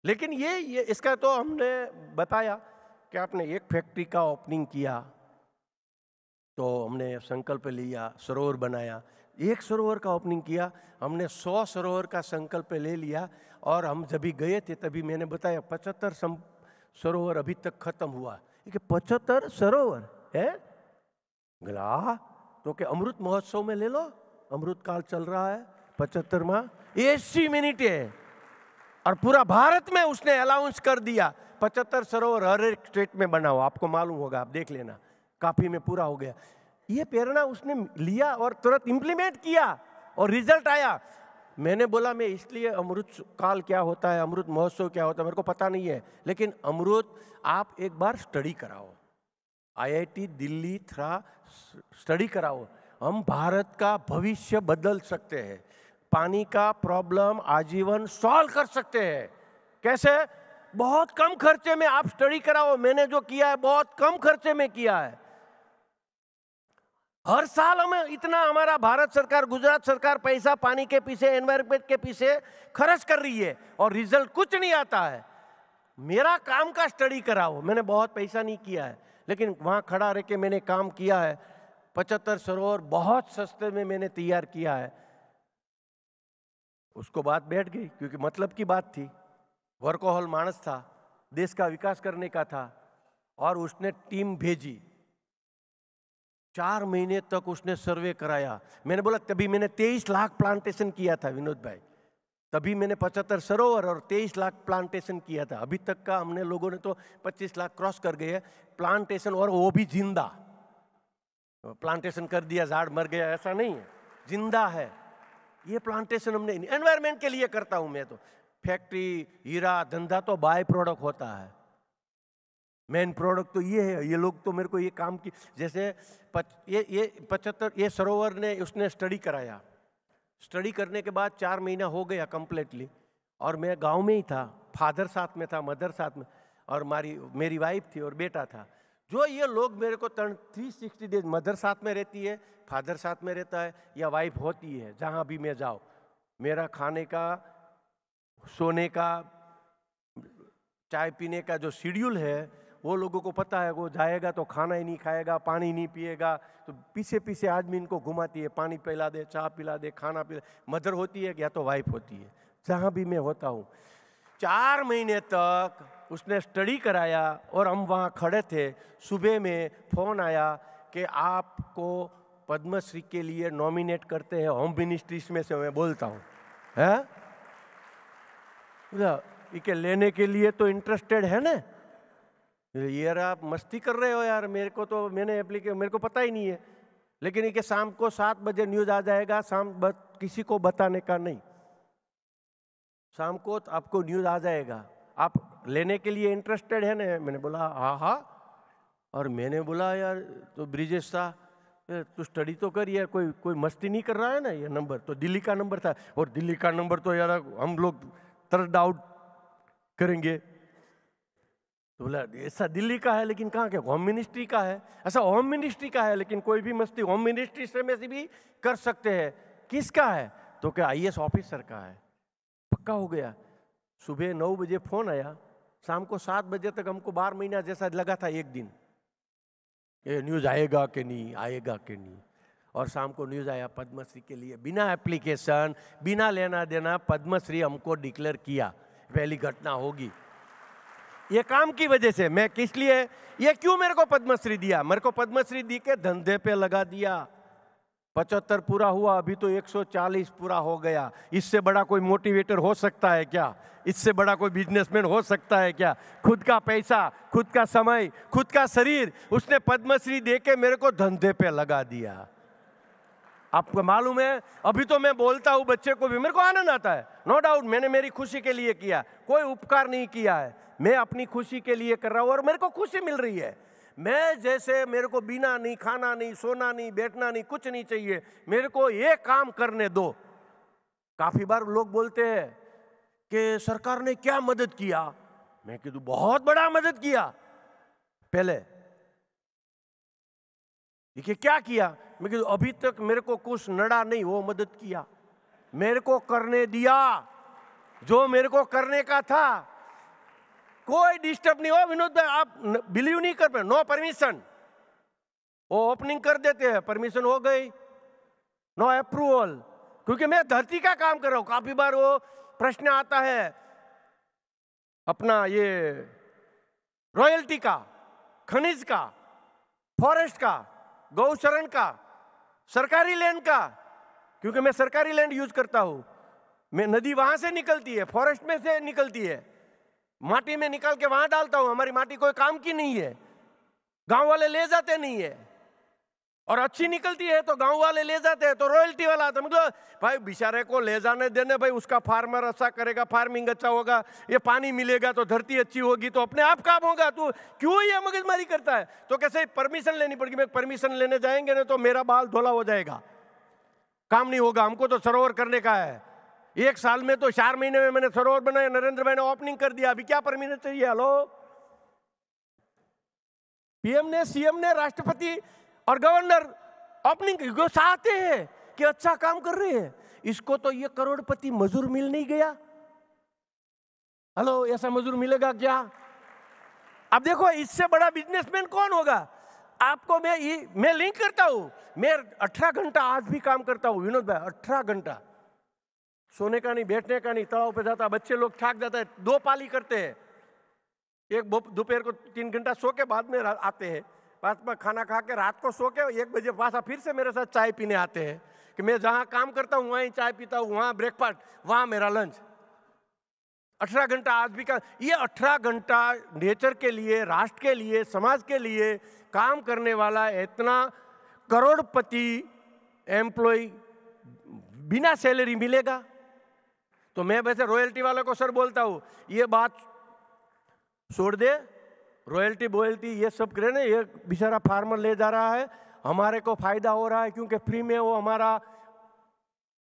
Speaker 1: लेकिन ये, ये इसका तो हमने बताया कि आपने एक फैक्ट्री का ओपनिंग किया तो हमने संकल्प लिया सरोवर बनाया एक सरोवर का ओपनिंग किया हमने सौ सरोवर का संकल्प ले लिया और हम जब भी गए थे तभी मैंने बताया पचहत्तर सरोवर अभी तक खत्म हुआ पचहत्तर सरोवर है गला तो के अमृत महोत्सव में ले लो अमृत काल चल रहा है पचहत्तरवा एसी मिनट है और पूरा भारत में उसने अलाउंस कर दिया पचहत्तर सरोवर हर एक स्टेट में बना हो आपको मालूम होगा आप देख लेना काफी में पूरा हो गया ये प्रेरणा उसने लिया और तुरंत इम्प्लीमेंट किया और रिजल्ट आया मैंने बोला मैं इसलिए अमृत काल क्या होता है अमृत महोत्सव क्या होता है मेरे को पता नहीं है लेकिन अमृत आप एक बार स्टडी कराओ आईआईटी दिल्ली थ्रा स्टडी कराओ हम भारत का भविष्य बदल सकते हैं पानी का प्रॉब्लम आजीवन सॉल्व कर सकते हैं कैसे बहुत कम खर्चे में आप स्टडी कराओ मैंने जो किया है बहुत कम खर्चे में किया है हर साल हमें इतना हमारा भारत सरकार गुजरात सरकार पैसा पानी के पीछे एनवायरमेंट के पीछे खर्च कर रही है और रिजल्ट कुछ नहीं आता है मेरा काम का स्टडी कराओ मैंने बहुत पैसा नहीं किया है लेकिन वहाँ खड़ा रह के मैंने काम किया है पचहत्तर सरोवर बहुत सस्ते में मैंने तैयार किया है उसको बात बैठ गई क्योंकि मतलब की बात थी वर्कोहल मानस था देश का विकास करने का था और उसने टीम भेजी चार महीने तक उसने सर्वे कराया मैंने बोला तभी मैंने तेईस लाख प्लांटेशन किया था विनोद भाई तभी मैंने पचहत्तर सरोवर और तेईस लाख प्लांटेशन किया था अभी तक का हमने लोगों ने तो पच्चीस लाख क्रॉस कर गए प्लांटेशन और वो भी जिंदा प्लांटेशन कर दिया झाड़ मर गया ऐसा नहीं है जिंदा है ये प्लांटेशन हमने एनवायरमेंट के लिए करता हूँ मैं तो फैक्ट्री हीरा धंधा तो बाय प्रोडक्ट होता है मेन प्रोडक्ट तो ये है ये लोग तो मेरे को ये काम की जैसे पच, ये ये पचहत्तर ये सरोवर ने उसने स्टडी कराया स्टडी करने के बाद चार महीना हो गया कम्प्लीटली और मैं गांव में ही था फादर साथ में था मदर साथ में और मारी मेरी वाइफ थी और बेटा था जो ये लोग मेरे को तन थ्री सिक्सटी डेज मदर साथ में रहती है फादर साथ में रहता है या वाइफ होती है जहाँ भी मैं जाऊँ मेरा खाने का सोने का चाय पीने का जो शेड्यूल है वो लोगों को पता है वो जाएगा तो खाना ही नहीं खाएगा पानी नहीं पिएगा तो पीछे पीछे आदमी इनको घुमाती है पानी पिला दे चाय पिला दे खाना पिला मदर होती है या तो वाइफ होती है जहाँ भी मैं होता हूँ चार महीने तक उसने स्टडी कराया और हम वहाँ खड़े थे सुबह में फ़ोन आया कि आपको पद्मश्री के लिए नॉमिनेट करते हैं होम मिनिस्ट्रीज में से मैं बोलता हूँ है लेने के लिए तो इंटरेस्टेड है ना यार आप मस्ती कर रहे हो यार मेरे को तो मैंने एप्लीकेशन मेरे को पता ही नहीं है लेकिन ये शाम को सात बजे न्यूज़ आ जाएगा शाम किसी को बताने का नहीं शाम को तो आपको न्यूज़ आ जाएगा आप लेने के लिए इंटरेस्टेड है ना मैंने बोला हाँ हाँ और मैंने बोला यार तो ब्रिजेश साह तू स्टडी तो कर यार कोई कोई मस्ती नहीं कर रहा है ना ये नंबर तो दिल्ली का नंबर था और दिल्ली का नंबर तो यार हम लोग तर डाउट करेंगे बोला ऐसा दिल्ली का है लेकिन कहाँ के होम मिनिस्ट्री का है ऐसा होम मिनिस्ट्री का है लेकिन कोई भी मस्ती होम मिनिस्ट्री से में से भी कर सकते हैं किसका है तो क्या आई ऑफिसर का है पक्का हो गया सुबह नौ बजे फोन आया शाम को सात बजे तक हमको बारह महीना जैसा लगा था एक दिन ये न्यूज़ आएगा कि नहीं आएगा कि नहीं और शाम को न्यूज़ आया पद्मश्री के लिए बिना एप्लीकेशन बिना लेना देना पद्मश्री हमको डिक्लेयर किया पहली घटना होगी ये काम की वजह से मैं किस लिए ये क्यों मेरे को पद्मश्री दिया मेरे को पद्मश्री दी के धंधे पे लगा दिया पचहत्तर पूरा हुआ अभी तो 140 पूरा हो गया इससे बड़ा कोई मोटिवेटर हो सकता है क्या इससे बड़ा कोई बिजनेसमैन हो सकता है क्या खुद का पैसा खुद का समय खुद का शरीर उसने पद्मश्री दे के मेरे को धंधे पे लगा दिया आपको मालूम है अभी तो मैं बोलता हूँ बच्चे को भी मेरे को आनंद आता है नो no डाउट मैंने मेरी खुशी के लिए किया कोई उपकार नहीं किया है मैं अपनी खुशी के लिए कर रहा हूँ और मेरे को खुशी मिल रही है मैं जैसे मेरे को बिना नहीं खाना नहीं सोना नहीं बैठना नहीं कुछ नहीं चाहिए मेरे को ये काम करने दो काफ़ी बार लोग बोलते हैं कि सरकार ने क्या मदद किया मैं कि बहुत बड़ा मदद किया पहले देखिए क्या किया मैं कि अभी तक मेरे को कुछ नड़ा नहीं वो मदद किया मेरे को करने दिया जो मेरे को करने का था कोई डिस्टर्ब नहीं हो विनोद भाई आप बिलीव नहीं कर पे नो परमिशन वो ओपनिंग कर देते हैं परमिशन हो गई नो अप्रूवल क्योंकि मैं धरती का काम कर रहा हूं काफी बार वो प्रश्न आता है अपना ये रॉयल्टी का खनिज का फॉरेस्ट का गौशरण का सरकारी लैंड का क्योंकि मैं सरकारी लैंड यूज करता हूं मैं नदी वहां से निकलती है फॉरेस्ट में से निकलती है माटी में निकाल के वहां डालता हूं हमारी माटी कोई काम की नहीं है गांव वाले ले जाते नहीं है और अच्छी निकलती है तो गांव वाले ले जाते हैं तो रॉयल्टी वाला आता मतलब भाई बिचारे को ले जाने देने भाई उसका फार्मर अच्छा करेगा फार्मिंग अच्छा होगा ये पानी मिलेगा तो धरती अच्छी होगी तो अपने आप काम होगा तू क्यों ये मगजमारी करता है तो कैसे परमिशन लेनी पड़ेगी मैं परमिशन लेने जाएंगे ना तो मेरा बाल धोला हो जाएगा काम नहीं होगा हमको तो सरोवर करने का है एक साल में तो चार महीने में मैंने सरोवर बनाया नरेंद्र भाई ने ओपनिंग कर दिया अभी क्या परमिशन चाहिए हेलो पीएम ने सीएम ने राष्ट्रपति और गवर्नर ओपनिंग चाहते हैं कि अच्छा काम कर रहे हैं इसको तो ये करोड़पति मजदूर मिल नहीं गया हेलो ऐसा मजदूर मिलेगा क्या अब देखो इससे बड़ा बिजनेसमैन कौन होगा आपको मैं मैं लिंक करता हूं मैं अठारह घंटा आज भी काम करता हूं विनोद भाई अठारह घंटा सोने का नहीं बैठने का नहीं तलाव पे जाता बच्चे लोग थक जाता है दो पाली करते हैं एक दोपहर को तीन घंटा सो के बाद में आते हैं बाद में खाना खा के रात को सो के एक बजे पासा फिर से मेरे साथ चाय पीने आते हैं कि मैं जहाँ काम करता हूँ वहीं चाय पीता हूँ वहाँ ब्रेकफास्ट वहाँ मेरा लंच अठारह घंटा आज भी का ये अठारह घंटा नेचर के लिए राष्ट्र के लिए समाज के लिए काम करने वाला इतना करोड़पति एम्प्लॉय बिना सैलरी मिलेगा तो मैं वैसे रॉयल्टी वाले को सर बोलता हूँ ये बात छोड़ दे रॉयल्टी बॉयल्टी ये सब करे ना ये बेचारा फार्मर ले जा रहा है हमारे को फायदा हो रहा है क्योंकि फ्री में वो हमारा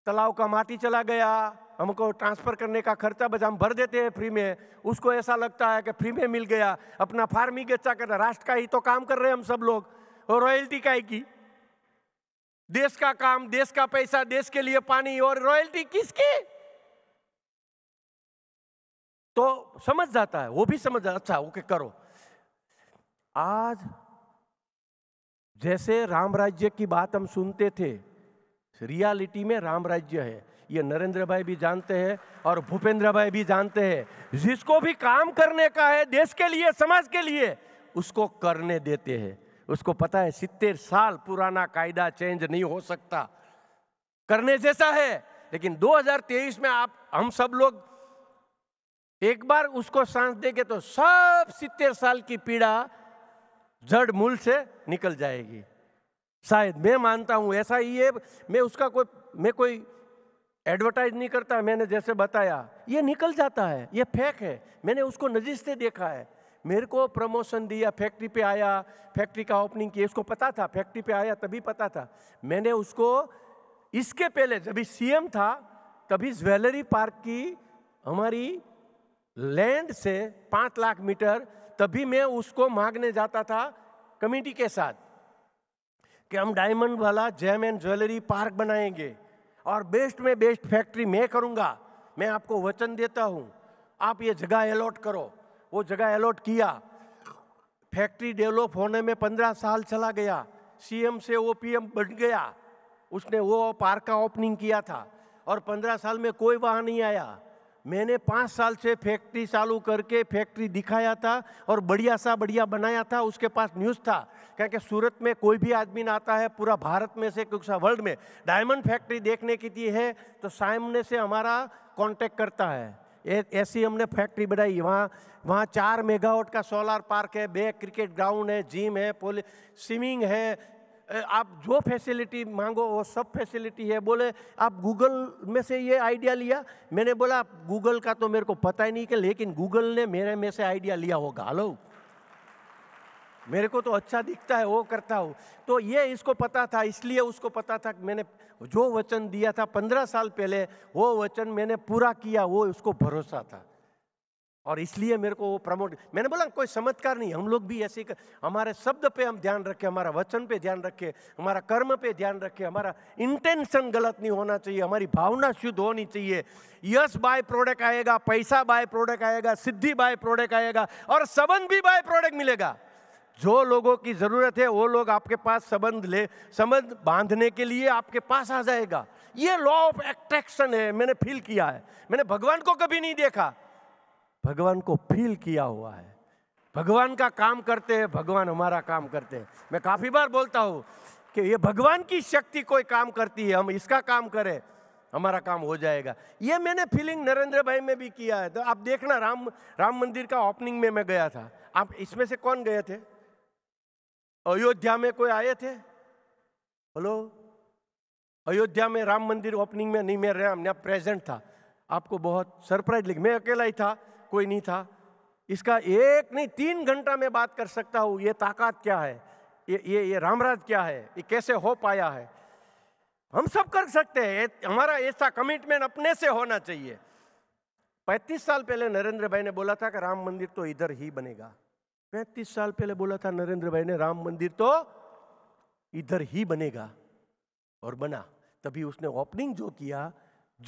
Speaker 1: तालाब का माटी चला गया हमको ट्रांसफ़र करने का खर्चा बस हम भर देते हैं फ्री में उसको ऐसा लगता है कि फ्री में मिल गया अपना फार्म ही अच्छा कर राष्ट्र का ही तो काम कर रहे हैं हम सब लोग और रॉयल्टी का ही की देश का काम देश का पैसा देश के लिए पानी और रॉयल्टी किसकी तो समझ जाता है वो भी समझ जाता अच्छा ओके करो आज जैसे राम राज्य की बात हम सुनते थे रियलिटी में राम राज्य है ये नरेंद्र भाई भी जानते हैं और भूपेंद्र भाई भी जानते हैं जिसको भी काम करने का है देश के लिए समाज के लिए उसको करने देते हैं उसको पता है सितर साल पुराना कायदा चेंज नहीं हो सकता करने जैसा है लेकिन 2023 में आप हम सब लोग एक बार उसको सांस देंगे तो सब सितर साल की पीड़ा जड़ मूल से निकल जाएगी शायद मैं मानता हूं ऐसा ही है मैं उसका कोई मैं कोई एडवर्टाइज नहीं करता मैंने जैसे बताया ये निकल जाता है ये फेक है मैंने उसको नजीक से देखा है मेरे को प्रमोशन दिया फैक्ट्री पे आया फैक्ट्री का ओपनिंग किया इसको पता था फैक्ट्री पे आया तभी पता था मैंने उसको इसके पहले जब सीएम था तभी ज्वेलरी पार्क की हमारी लैंड से पांच लाख मीटर तभी मैं उसको मांगने जाता था कमेटी के साथ कि हम डायमंड वाला जैम एंड ज्वेलरी पार्क बनाएंगे और बेस्ट में बेस्ट फैक्ट्री मैं करूंगा मैं आपको वचन देता हूँ आप ये जगह अलॉट करो वो जगह अलॉट किया फैक्ट्री डेवलप होने में पंद्रह साल चला गया सीएम से वो पीएम बन गया उसने वो पार्क का ओपनिंग किया था और पंद्रह साल में कोई वहाँ नहीं आया मैंने पाँच साल से फैक्ट्री चालू करके फैक्ट्री दिखाया था और बढ़िया सा बढ़िया बनाया था उसके पास न्यूज़ था क्या कि सूरत में कोई भी आदमी ना आता है पूरा भारत में से क्योंकि वर्ल्ड में डायमंड फैक्ट्री देखने की थी है तो सामने से हमारा कांटेक्ट करता है ऐसी हमने फैक्ट्री बनाई वहाँ वहाँ चार मेगावाट का सोलर पार्क है बे क्रिकेट ग्राउंड है जिम है पोल स्विमिंग है आप जो फैसिलिटी मांगो वो सब फैसिलिटी है बोले आप गूगल में से ये आइडिया लिया मैंने बोला आप गूगल का तो मेरे को पता ही नहीं कि लेकिन गूगल ने मेरे में से आइडिया लिया होगा हलो मेरे को तो अच्छा दिखता है वो करता हूँ तो ये इसको पता था इसलिए उसको पता था कि मैंने जो वचन दिया था पंद्रह साल पहले वो वचन मैंने पूरा किया वो उसको भरोसा था और इसलिए मेरे को वो प्रमोट मैंने बोला कोई चमत्कार नहीं हम लोग भी ऐसे कर, हमारे शब्द पे हम ध्यान रखें हमारा वचन पे ध्यान रखें हमारा कर्म पे ध्यान रखें हमारा इंटेंशन गलत नहीं होना चाहिए हमारी भावना शुद्ध होनी चाहिए यश बाय प्रोडक्ट आएगा पैसा बाय प्रोडक्ट आएगा सिद्धि बाय प्रोडक्ट आएगा और संबंध भी बाय प्रोडक्ट मिलेगा जो लोगों की ज़रूरत है वो लोग आपके पास संबंध ले संबंध बांधने के लिए आपके पास आ जाएगा ये लॉ ऑफ एट्रैक्शन है मैंने फील किया है मैंने भगवान को कभी नहीं देखा भगवान को फील किया हुआ है भगवान का काम करते हैं भगवान हमारा काम करते हैं मैं काफ़ी बार बोलता हूँ कि ये भगवान की शक्ति कोई काम करती है हम इसका काम करें हमारा काम हो जाएगा ये मैंने फीलिंग नरेंद्र भाई में भी किया है तो आप देखना राम राम मंदिर का ओपनिंग में मैं गया था आप इसमें से कौन गए थे अयोध्या में कोई आए थे हेलो अयोध्या में राम मंदिर ओपनिंग में नहीं मैं राम प्रेजेंट था आपको बहुत सरप्राइज लिख मैं अकेला ही था कोई नहीं था इसका एक नहीं तीन घंटा में बात कर सकता हूँ ये ताकत क्या है ये ये ये रामराज क्या है ये कैसे हो पाया है हम सब कर सकते हैं हमारा ऐसा कमिटमेंट अपने से होना चाहिए पैंतीस साल पहले नरेंद्र भाई ने बोला था कि राम मंदिर तो इधर ही बनेगा पैंतीस साल पहले बोला था नरेंद्र भाई ने राम मंदिर तो इधर ही बनेगा और बना तभी उसने ओपनिंग जो किया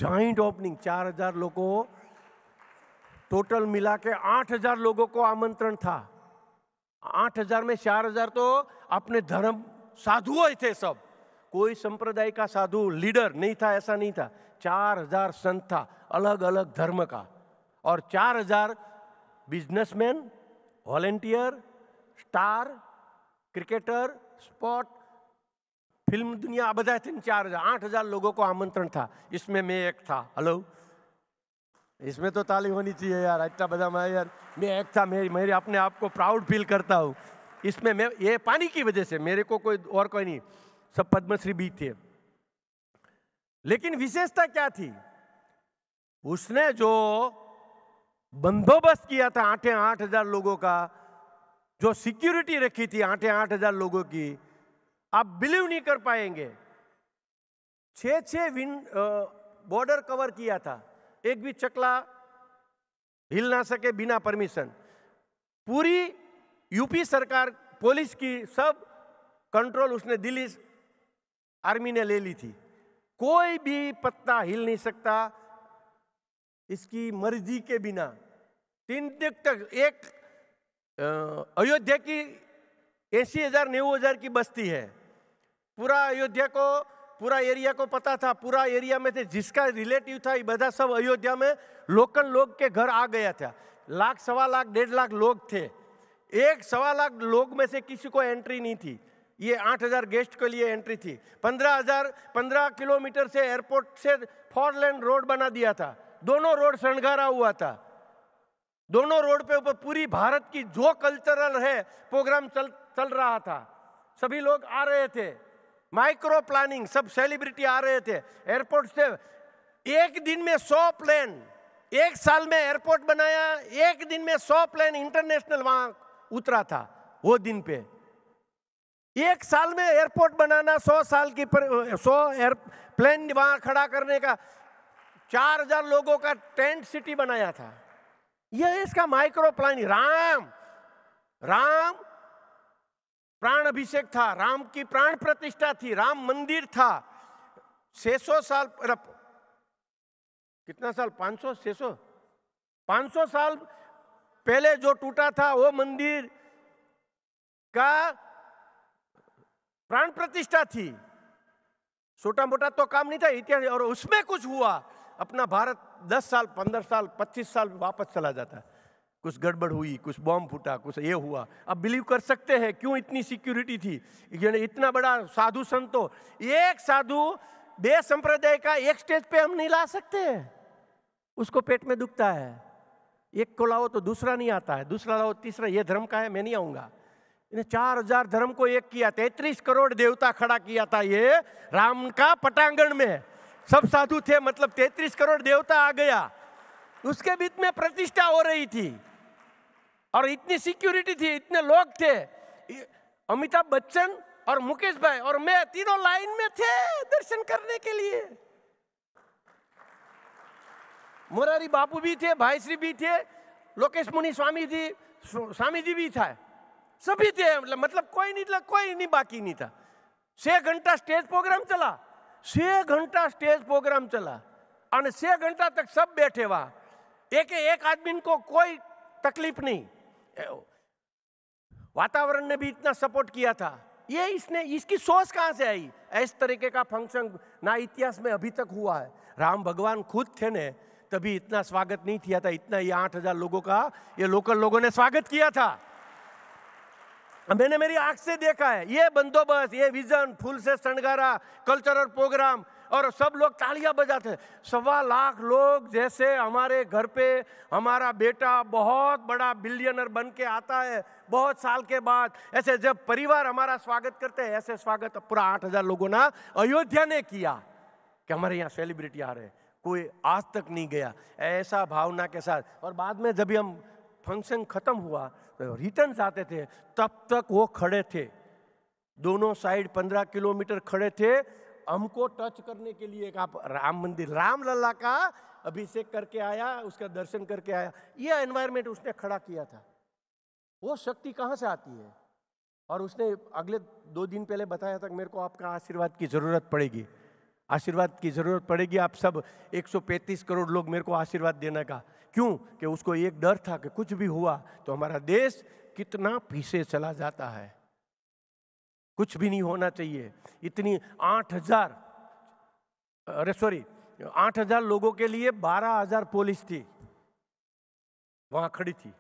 Speaker 1: जॉइंट ओपनिंग चार हजार लोगों टोटल मिला के आठ हजार लोगों को आमंत्रण था आठ हजार में चार हजार तो अपने धर्म साधु थे सब कोई संप्रदाय का साधु लीडर नहीं था ऐसा नहीं था चार हजार संत था अलग अलग धर्म का और चार हजार businessman volunteer star cricketer sport film दुनिया बधाए थे चार हजार आठ हजार लोगों को आमंत्रण था इसमें मैं एक था हेलो इसमें तो ताली होनी चाहिए यार इतना बजा मैं यार मैं एक था मेरी मेरे अपने आप को प्राउड फील करता हूँ इसमें मैं ये पानी की वजह से मेरे को कोई और कोई नहीं सब पद्मश्री भी थे लेकिन विशेषता क्या थी उसने जो बंदोबस्त किया था आठे आठ हजार लोगों का जो सिक्योरिटी रखी थी आठे आठ हजार लोगों की आप बिलीव नहीं कर पाएंगे छ छः विन बॉर्डर कवर किया था एक भी चकला हिल ना सके बिना परमिशन पूरी यूपी सरकार पुलिस की सब कंट्रोल उसने दिल्ली आर्मी ने ले ली थी कोई भी पत्ता हिल नहीं सकता इसकी मर्जी के बिना तीन दिन तक एक अयोध्या की ऐसी हजार नेव हजार की बस्ती है पूरा अयोध्या को पूरा एरिया को पता था पूरा एरिया में थे जिसका रिलेटिव था ये सब अयोध्या में लोकल लोग के घर आ गया था लाख सवा लाख डेढ़ लाख लोग थे एक सवा लाख लोग में से किसी को एंट्री नहीं थी ये आठ हजार गेस्ट के लिए एंट्री थी पंद्रह हजार पंद्रह किलोमीटर से एयरपोर्ट से फोर लेन रोड बना दिया था दोनों रोड सनघारा हुआ था दोनों रोड पे ऊपर पूरी भारत की जो कल्चरल है प्रोग्राम चल चल रहा था सभी लोग आ रहे थे माइक्रो प्लानिंग सब सेलिब्रिटी आ रहे थे एयरपोर्ट से एक दिन में सौ प्लेन एक साल में एयरपोर्ट बनाया एक दिन में सौ प्लेन इंटरनेशनल वहां उतरा था वो दिन पे एक साल में एयरपोर्ट बनाना सौ साल की पर सौ एयर प्लेन वहां खड़ा करने का चार हजार लोगों का टेंट सिटी बनाया था यह इसका माइक्रो प्लानिंग राम राम प्राण अभिषेक था राम की प्राण प्रतिष्ठा थी राम मंदिर था 600 साल कितना साल 500 600 500 साल पहले जो टूटा था वो मंदिर का प्राण प्रतिष्ठा थी छोटा मोटा तो काम नहीं था इतिहास और उसमें कुछ हुआ अपना भारत 10 साल 15 साल 25 साल वापस चला जाता है कुछ गड़बड़ हुई कुछ बॉम्ब फूटा कुछ ये हुआ अब बिलीव कर सकते हैं क्यों इतनी सिक्योरिटी थी इतना बड़ा साधु संतो एक साधु बे संप्रदाय का एक स्टेज पे हम नहीं ला सकते उसको पेट में दुखता है एक को लाओ तो दूसरा नहीं आता है दूसरा लाओ तीसरा ये धर्म का है मैं नहीं आऊंगा इन्हें चार हजार धर्म को एक किया तैतीस करोड़ देवता खड़ा किया था ये राम का पटांगण में सब साधु थे मतलब तैतीस करोड़ देवता आ गया उसके बीच में प्रतिष्ठा हो रही थी और इतनी सिक्योरिटी थी इतने लोग थे अमिताभ बच्चन और मुकेश भाई और मैं तीनों लाइन में थे दर्शन करने के लिए मुरारी बापू भी थे भाई श्री भी थे लोकेश मुनि स्वामी जी स्वामी जी भी था सभी थे मतलब कोई नहीं कोई नहीं बाकी नहीं था छह घंटा स्टेज प्रोग्राम चला छह घंटा स्टेज प्रोग्राम चला और छह घंटा तक सब बैठे वहां एक एक आदमी को कोई तकलीफ नहीं वातावरण ने भी इतना सपोर्ट किया था ये इसने इसकी सोच कहाँ से आई इस तरीके का फंक्शन ना इतिहास में अभी तक हुआ है राम भगवान खुद थे ने तभी इतना स्वागत नहीं किया था इतना ये आठ हजार लोगों का ये लोकल लोगों ने स्वागत किया था मैंने मेरी आंख से देखा है ये बंदोबस्त ये विजन फूल से सनगारा कल्चरल प्रोग्राम और सब लोग तालियां बजाते सवा लाख लोग जैसे हमारे घर पे हमारा बेटा बहुत बड़ा बिलियनर बन के आता है बहुत साल के बाद ऐसे जब परिवार हमारा स्वागत करते हैं ऐसे स्वागत पूरा आठ हजार लोगों ना अयोध्या ने किया कि हमारे यहाँ सेलिब्रिटी आ रहे हैं कोई आज तक नहीं गया ऐसा भावना के साथ और बाद में जब हम फंक्शन खत्म हुआ तो रिटर्न आते थे तब तक वो खड़े थे दोनों साइड पंद्रह किलोमीटर खड़े थे हमको टच करने के लिए एक आप राम मंदिर राम लल्ला का अभिषेक करके आया उसका दर्शन करके आया यह एनवायरमेंट उसने खड़ा किया था वो शक्ति कहाँ से आती है और उसने अगले दो दिन पहले बताया था मेरे को आपका आशीर्वाद की ज़रूरत पड़ेगी आशीर्वाद की ज़रूरत पड़ेगी आप सब 135 करोड़ लोग मेरे को आशीर्वाद देने का क्यों कि उसको एक डर था कि कुछ भी हुआ तो हमारा देश कितना पीछे चला जाता है कुछ भी नहीं होना चाहिए इतनी आठ हजार अरे सॉरी आठ हजार लोगों के लिए बारह हजार पुलिस थी वहां खड़ी थी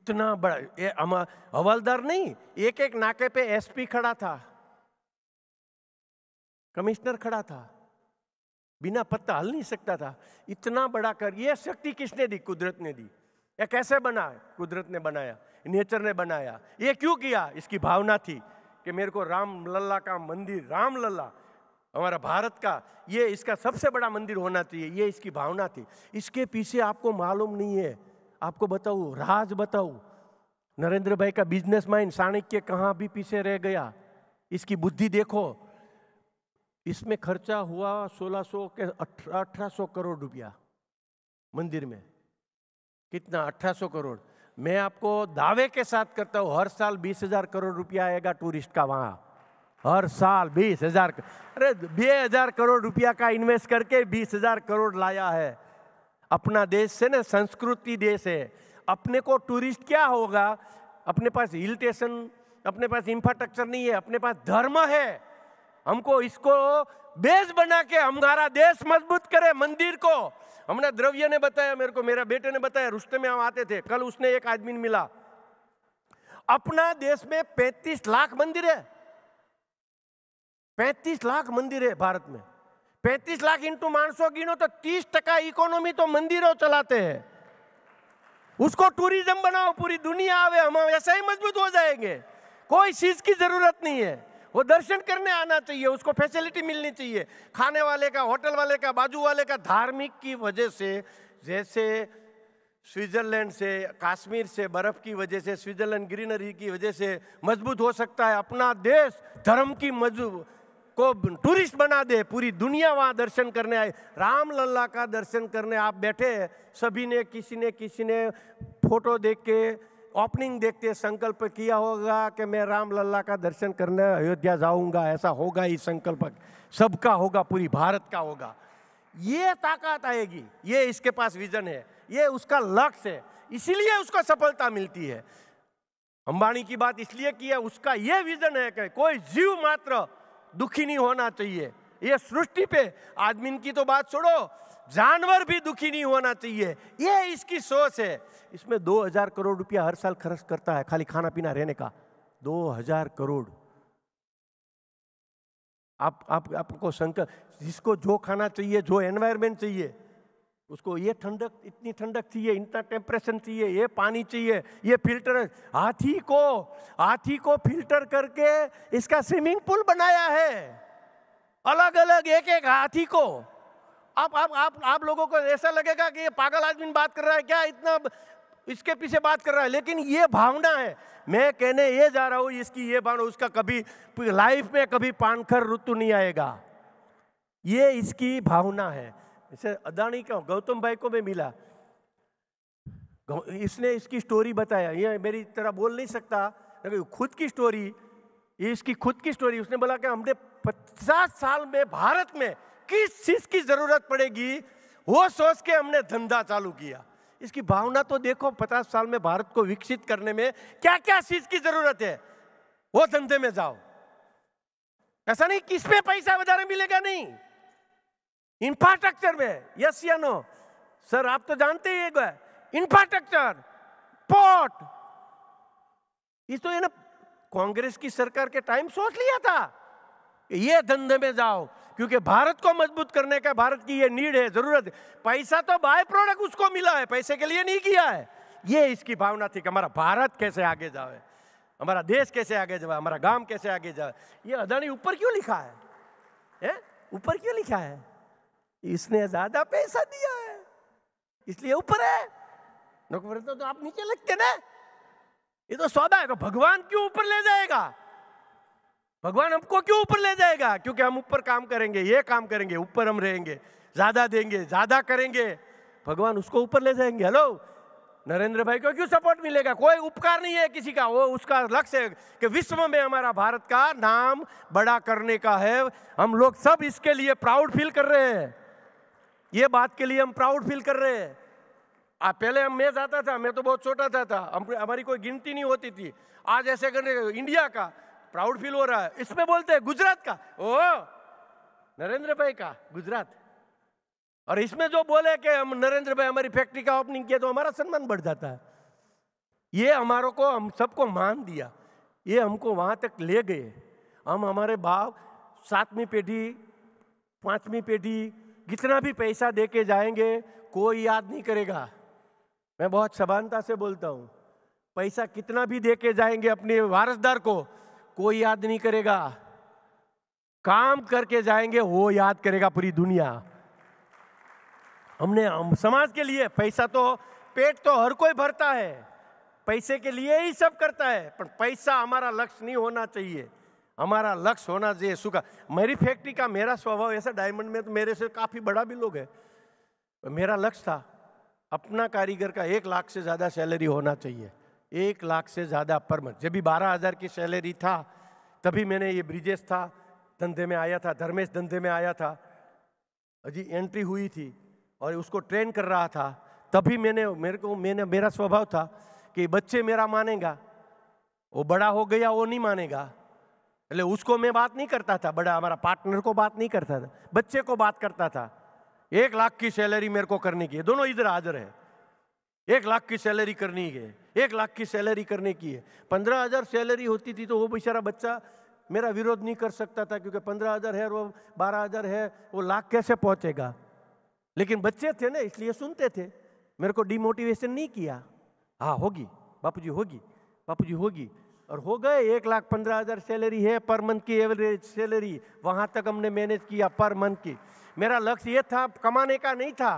Speaker 1: इतना बड़ा ये हवलदार नहीं एक एक नाके पे एसपी खड़ा था कमिश्नर खड़ा था बिना पत्ता हल नहीं सकता था इतना बड़ा कर ये शक्ति किसने दी कुदरत ने दी ये कैसे बना कुदरत ने बनाया नेचर ने बनाया ये क्यों किया इसकी भावना थी कि मेरे को राम लल्ला का मंदिर राम लल्ला हमारा भारत का ये इसका सबसे बड़ा मंदिर होना चाहिए ये इसकी भावना थी इसके पीछे आपको मालूम नहीं है आपको बताऊँ राज बताऊँ नरेंद्र भाई का बिजनेस माइंड के कहाँ भी पीछे रह गया इसकी बुद्धि देखो इसमें खर्चा हुआ 1600 के अठारह करोड़ रुपया मंदिर में कितना 1800 करोड़ मैं आपको दावे के साथ करता हूँ हर साल बीस हजार करोड़ रुपया आएगा टूरिस्ट का वहाँ हर साल बीस हजार अरे बे हजार करोड़ रुपया का इन्वेस्ट करके बीस हजार करोड़ लाया है अपना देश से ना संस्कृति देश है अपने को टूरिस्ट क्या होगा अपने पास हिल स्टेशन अपने पास इंफ्रास्ट्रक्चर नहीं है अपने पास धर्म है हमको इसको बेस बना के हमारा देश मजबूत करे मंदिर को हमने द्रव्य ने बताया मेरे को मेरा बेटे ने बताया रिश्ते में हम आते थे कल उसने एक आदमी मिला अपना देश में पैंतीस लाख मंदिर है पैंतीस लाख मंदिर है भारत में पैंतीस लाख इंटू मानसो गिनो तो तीस टका इकोनॉमी तो मंदिरों चलाते हैं उसको टूरिज्म बनाओ पूरी दुनिया आवे हम ऐसे ही मजबूत हो जाएंगे कोई चीज की जरूरत नहीं है वो दर्शन करने आना चाहिए उसको फैसिलिटी मिलनी चाहिए खाने वाले का होटल वाले का बाजू वाले का धार्मिक की वजह से जैसे स्विट्जरलैंड से कश्मीर से बर्फ़ की वजह से स्विट्जरलैंड ग्रीनरी की वजह से मजबूत हो सकता है अपना देश धर्म की मजबूत को टूरिस्ट बना दे पूरी दुनिया वहाँ दर्शन करने आए राम लल्ला का दर्शन करने आप बैठे सभी ने किसी ने किसी ने फोटो देख के ओपनिंग देखते संकल्प किया होगा कि मैं राम लल्ला का दर्शन करने अयोध्या जाऊंगा ऐसा होगा ही संकल्प सबका होगा पूरी भारत का होगा ये ताकत आएगी ये इसके पास विजन है ये उसका लक्ष्य है इसीलिए उसको सफलता मिलती है अंबानी की बात इसलिए की है उसका ये विजन है कि कोई जीव मात्र दुखी नहीं होना चाहिए ये सृष्टि पे आदमी की तो बात छोड़ो जानवर भी दुखी नहीं होना चाहिए यह इसकी सोच है इसमें 2000 करोड़ रुपया हर साल खर्च करता है खाली खाना पीना रहने का 2000 करोड़ आप आप आपको शंकर जिसको जो खाना चाहिए जो एनवायरनमेंट चाहिए उसको ये ठंडक इतनी ठंडक चाहिए इतना टेम्परेचर चाहिए ये पानी चाहिए ये फिल्टर हाथी को हाथी को फिल्टर करके इसका स्विमिंग पूल बनाया है अलग अलग एक एक हाथी को आप आप आप आप लोगों को ऐसा लगेगा कि ये पागल आदमी बात कर रहा है क्या इतना इसके पीछे बात कर रहा है लेकिन ये भावना है मैं कहने ये जा रहा हूं इसकी ये भावना उसका कभी लाइफ में कभी पानखर ऋतु नहीं आएगा ये इसकी भावना है जैसे अदानी का गौतम भाई को मैं मिला इसने इसकी स्टोरी बताया ये मेरी तरह बोल नहीं सकता लेकिन खुद की स्टोरी ये इसकी खुद की स्टोरी उसने बोला कि हमने पचास साल में भारत में किस चीज की जरूरत पड़ेगी वो सोच के हमने धंधा चालू किया इसकी भावना तो देखो पचास साल में भारत को विकसित करने में क्या क्या चीज की जरूरत है वो धंधे में जाओ ऐसा नहीं किस पे पैसा वगैरह मिलेगा नहीं इंफ्रास्ट्रक्चर में यस या नो सर आप तो जानते ही इंफ्रास्ट्रक्चर पोर्ट ये तो ये ना कांग्रेस की सरकार के टाइम सोच लिया था ये धंधे में जाओ क्योंकि भारत को मजबूत करने का भारत की ये नीड है ज़रूरत है पैसा तो बाय प्रोडक्ट उसको मिला है पैसे के लिए नहीं किया है ये इसकी भावना थी कि हमारा भारत कैसे आगे जाए हमारा देश कैसे आगे जाए हमारा गांव कैसे आगे जाए ये अदानी ऊपर क्यों लिखा है ऊपर क्यों लिखा है इसने ज़्यादा पैसा दिया है इसलिए ऊपर है तो, तो आप नीचे लगते ना ये तो सौदा है तो भगवान क्यों ऊपर ले जाएगा भगवान हमको क्यों ऊपर ले जाएगा क्योंकि हम ऊपर काम करेंगे ये काम करेंगे ऊपर हम रहेंगे ज्यादा देंगे ज्यादा करेंगे भगवान उसको ऊपर ले जाएंगे हेलो नरेंद्र भाई को क्यों सपोर्ट मिलेगा कोई उपकार नहीं है किसी का वो उसका लक्ष्य है कि विश्व में हमारा भारत का नाम बड़ा करने का है हम लोग सब इसके लिए प्राउड फील कर रहे हैं ये बात के लिए हम प्राउड फील कर रहे हैं आप पहले हम मैं जाता था मैं तो बहुत छोटा था, था हम हमारी कोई गिनती नहीं होती थी आज ऐसे करने इंडिया का प्राउड फील हो रहा है इसमें बोलते हैं गुजरात का ओ नरेंद्र भाई का गुजरात और इसमें जो बोले कि हम नरेंद्र भाई हमारी फैक्ट्री का ओपनिंग किया तो हमारा सम्मान बढ़ जाता है ये हमारों को हम सबको मान दिया ये हमको वहां तक ले गए हम हमारे भाव सातवीं पीढ़ी पांचवी पीढ़ी कितना भी पैसा दे के जाएंगे कोई याद नहीं करेगा मैं बहुत समानता से बोलता हूँ पैसा कितना भी दे के जाएंगे अपने वारसदार को कोई याद नहीं करेगा काम करके जाएंगे वो याद करेगा पूरी दुनिया हमने हम समाज के लिए पैसा तो पेट तो हर कोई भरता है पैसे के लिए ही सब करता है पर पैसा हमारा लक्ष्य नहीं होना चाहिए हमारा लक्ष्य होना चाहिए सुखा मेरी फैक्ट्री का मेरा स्वभाव ऐसा डायमंड में तो मेरे से काफ़ी बड़ा भी लोग है मेरा लक्ष्य था अपना कारीगर का एक लाख से ज़्यादा सैलरी होना चाहिए एक लाख से ज़्यादा पर मंथ जब भी बारह हज़ार की सैलरी था तभी मैंने ये ब्रिजेश था धंधे में आया था धर्मेश धंधे में आया था अजी एंट्री हुई थी और उसको ट्रेन कर रहा था तभी मैंने मेरे को मैंने मेरा स्वभाव था कि बच्चे मेरा मानेगा वो बड़ा हो गया वो नहीं मानेगा એટલે उसको मैं बात नहीं करता था बड़ा हमारा पार्टनर को बात नहीं करता था बच्चे को बात करता था एक लाख की सैलरी मेरे को करनी की दोनों इधर हाजिर है एक लाख की सैलरी करनी है एक लाख की सैलरी करने की है पंद्रह हज़ार सैलरी होती थी तो वो बेचारा बच्चा मेरा विरोध नहीं कर सकता था क्योंकि पंद्रह हज़ार है और वो बारह हज़ार है वो लाख कैसे पहुंचेगा लेकिन बच्चे थे ना इसलिए सुनते थे मेरे को डिमोटिवेशन नहीं किया हाँ होगी बापू जी होगी बापू जी होगी और हो गए एक लाख पंद्रह हज़ार सैलरी है पर मंथ की एवरेज सैलरी वहाँ तक हमने मैनेज किया पर मंथ की मेरा लक्ष्य ये था कमाने का नहीं था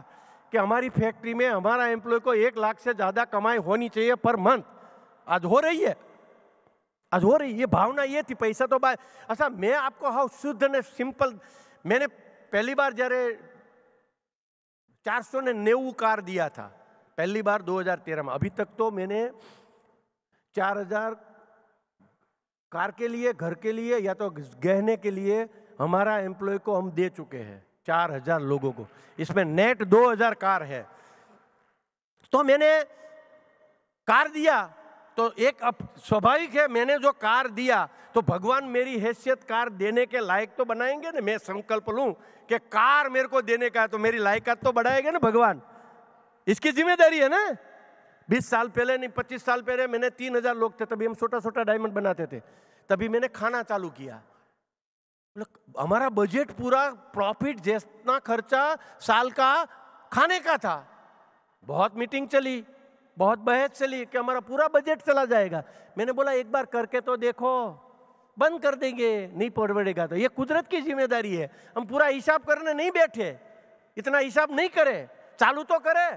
Speaker 1: कि हमारी फैक्ट्री में हमारा एम्प्लॉय को एक लाख से ज़्यादा कमाई होनी चाहिए पर मंथ आज हो रही है आज हो रही ये भावना ये थी पैसा तो बाय अच्छा मैं आपको हाउ शुद्ध ने सिंपल मैंने पहली बार जरे चार सौ ने नेव कार दिया था पहली बार 2013 में अभी तक तो मैंने 4000 कार के लिए घर के लिए या तो गहने के लिए हमारा एम्प्लॉय को हम दे चुके हैं चार हजार लोगों को इसमें नेट दो हजार कार है तो मैंने कार दिया तो एक स्वाभाविक है मैंने जो कार दिया तो भगवान मेरी हैसियत कार देने के लायक तो बनाएंगे ना मैं संकल्प लूं कि कार मेरे को देने का है तो मेरी लायकात तो बढ़ाएगा ना भगवान इसकी जिम्मेदारी है ना बीस साल पहले नहीं पच्चीस साल पहले मैंने तीन हजार लोग थे तभी हम छोटा छोटा डायमंड बनाते थे तभी मैंने खाना चालू किया मतलब हमारा बजट पूरा प्रॉफिट जितना खर्चा साल का खाने का था बहुत मीटिंग चली बहुत बहस चली कि हमारा पूरा बजट चला जाएगा मैंने बोला एक बार करके तो देखो बंद कर देंगे नहीं पड़बड़ेगा तो ये कुदरत की जिम्मेदारी है हम पूरा हिसाब करने नहीं बैठे इतना हिसाब नहीं करे चालू तो करे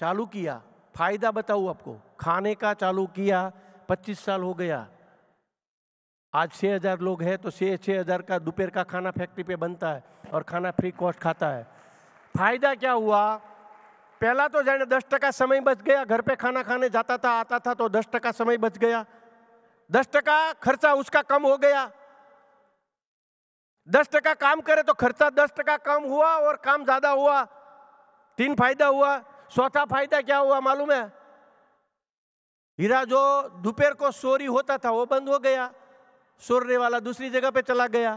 Speaker 1: चालू किया फायदा बताऊँ आपको खाने का चालू किया पच्चीस साल हो गया आज छः हज़ार लोग हैं तो छः छः हज़ार का दोपहर का खाना फैक्ट्री पे बनता है और खाना फ्री कॉस्ट खाता है फायदा क्या हुआ पहला तो जाने दस टका समय बच गया घर पे खाना खाने जाता था आता था तो दस टका समय बच गया दस टका खर्चा उसका कम हो गया दस टका काम करे तो खर्चा दस टका कम हुआ और काम ज़्यादा हुआ तीन फायदा हुआ चौथा फायदा क्या हुआ मालूम है हीरा जो दोपहर को चोरी होता था वो बंद हो गया सूर्य वाला दूसरी जगह पे चला गया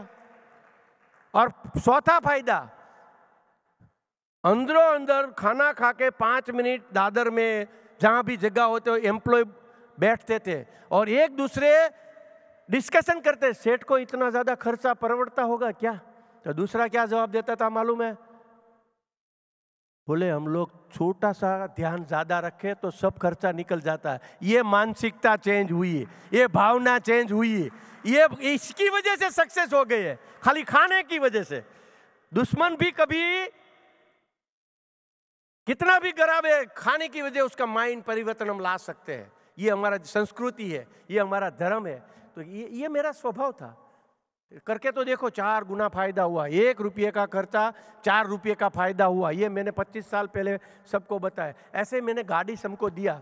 Speaker 1: और चौथा फायदा अंदरों अंदर खाना खा के पांच मिनट दादर में जहां भी जगह होते हो एम्प्लॉय बैठते थे और एक दूसरे डिस्कशन करते सेठ को इतना ज़्यादा खर्चा परवड़ता होगा क्या तो दूसरा क्या जवाब देता था मालूम है बोले हम लोग छोटा सा ध्यान ज़्यादा रखें तो सब खर्चा निकल जाता है ये मानसिकता चेंज हुई है ये भावना चेंज हुई है ये इसकी वजह से सक्सेस हो गई है खाली खाने की वजह से दुश्मन भी कभी कितना भी है खाने की वजह उसका माइंड परिवर्तन हम ला सकते हैं ये हमारा संस्कृति है ये हमारा धर्म है तो ये ये मेरा स्वभाव था करके तो देखो चार गुना फायदा हुआ एक रुपये का खर्चा चार रुपये का फायदा हुआ ये मैंने 25 साल पहले सबको बताया ऐसे मैंने गाड़ी सबको दिया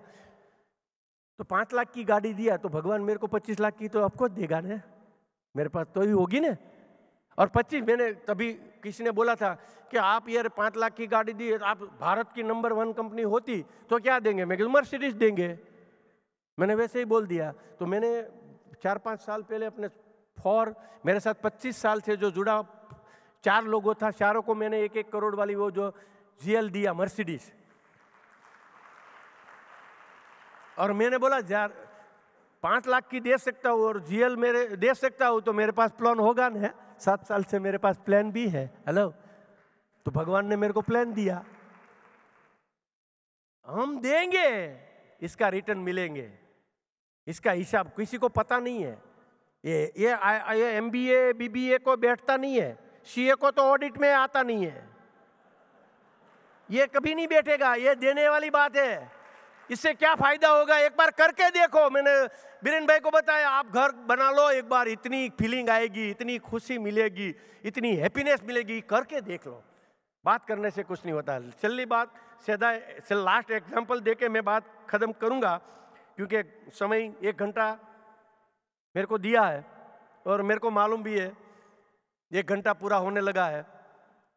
Speaker 1: तो पाँच लाख की गाड़ी दिया तो भगवान मेरे को 25 लाख की तो आपको देगा ना मेरे पास तो ही होगी ना और 25 मैंने तभी किसी ने बोला था कि आप यार पाँच लाख की गाड़ी दी आप भारत की नंबर वन कंपनी होती तो क्या देंगे मैं मर्सिडीज देंगे मैंने वैसे ही बोल दिया तो मैंने चार पाँच साल पहले अपने फॉर मेरे साथ 25 साल से जो जुड़ा चार लोगों था चारों को मैंने एक एक करोड़ वाली वो जो जीएल दिया मर्सिडीज और मैंने बोला यार पांच लाख की दे सकता हूँ और जीएल मेरे दे सकता हूँ तो मेरे पास प्लान होगा ना सात साल से मेरे पास प्लान भी है हेलो तो भगवान ने मेरे को प्लान दिया हम देंगे इसका रिटर्न मिलेंगे इसका हिसाब किसी को पता नहीं है ये ये ये M B A B B A को बैठता नहीं है सी ए को तो ऑडिट में आता नहीं है ये कभी नहीं बैठेगा ये देने वाली बात है इससे क्या फायदा होगा एक बार करके देखो मैंने बीरेन भाई को बताया आप घर बना लो एक बार इतनी फीलिंग आएगी इतनी खुशी मिलेगी इतनी हैप्पीनेस मिलेगी करके देख लो बात करने से कुछ नहीं होता चलिए बात सीधा लास्ट एग्जाम्पल दे के मैं बात ख़त्म करूँगा क्योंकि समय एक घंटा मेरे को दिया है और मेरे को मालूम भी है एक घंटा पूरा होने लगा है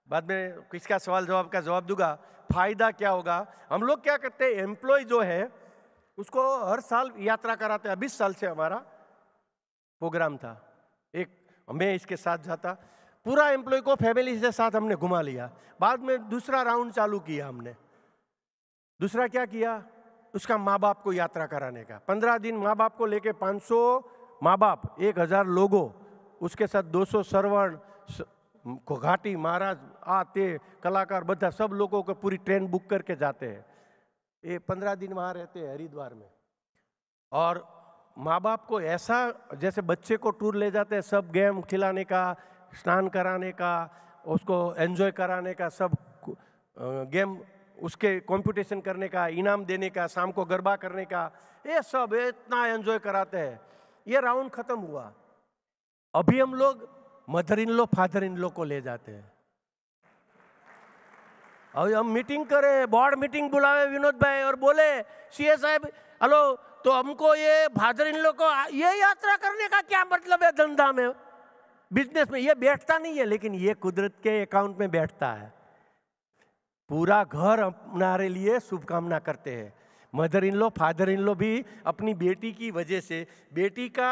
Speaker 1: बाद में किसका सवाल जवाब का जवाब दूंगा फायदा क्या होगा हम लोग क्या करते हैं एम्प्लॉय जो है उसको हर साल यात्रा कराते हैं बीस साल से हमारा प्रोग्राम था एक मैं इसके साथ जाता पूरा एम्प्लॉय को फैमिली के साथ हमने घुमा लिया बाद में दूसरा राउंड चालू किया हमने दूसरा क्या किया उसका माँ बाप को यात्रा कराने का पंद्रह दिन माँ बाप को लेके पाँच सौ माँ बाप एक हज़ार लोगों उसके साथ 200 सरवण घाटी महाराज आते कलाकार बदा सब लोगों को पूरी ट्रेन बुक करके जाते हैं ये पंद्रह दिन वहाँ रहते हैं हरिद्वार में और माँ बाप को ऐसा जैसे बच्चे को टूर ले जाते हैं सब गेम खिलाने का स्नान कराने का उसको एन्जॉय कराने का सब गेम उसके कंपटीशन करने का इनाम देने का शाम को गरबा करने का ये सब इतना एन्जॉय कराते हैं ये राउंड खत्म हुआ अभी हम लोग mother in law father in लो को ले जाते हैं अभी हम मीटिंग करें बोर्ड मीटिंग बुलावे विनोद भाई और बोले ए साहब हेलो तो हमको ये फादर इन लोग को ये यात्रा करने का क्या मतलब है धंधा में बिजनेस में ये बैठता नहीं है लेकिन ये कुदरत के अकाउंट में बैठता है पूरा घर हमारे लिए शुभकामना करते हैं mother in law father in law भी अपनी बेटी की वजह से बेटी का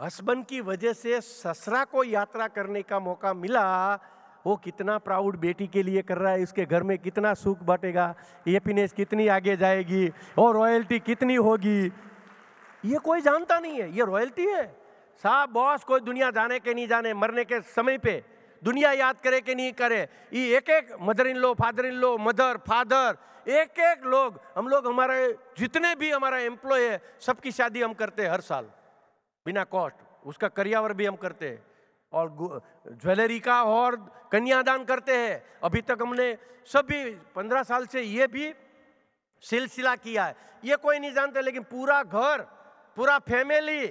Speaker 1: हस्बैंड की वजह से ससरा को यात्रा करने का मौका मिला वो कितना प्राउड बेटी के लिए कर रहा है उसके घर में कितना सुख बांटेगा हैप्पीनेस कितनी आगे जाएगी और रॉयल्टी कितनी होगी ये कोई जानता नहीं है ये रॉयल्टी है साहब बॉस कोई दुनिया जाने के नहीं जाने मरने के समय पे दुनिया याद करे कि नहीं करे ये एक एक mother in law father in law mother father एक एक लोग हम लोग हमारे जितने भी हमारा एम्प्लॉय है सबकी शादी हम करते हैं हर साल बिना कॉस्ट उसका करियावर भी हम करते हैं और ज्वेलरी का और कन्यादान करते हैं अभी तक हमने सभी पंद्रह साल से ये भी सिलसिला किया है ये कोई नहीं जानते लेकिन पूरा घर पूरा फैमिली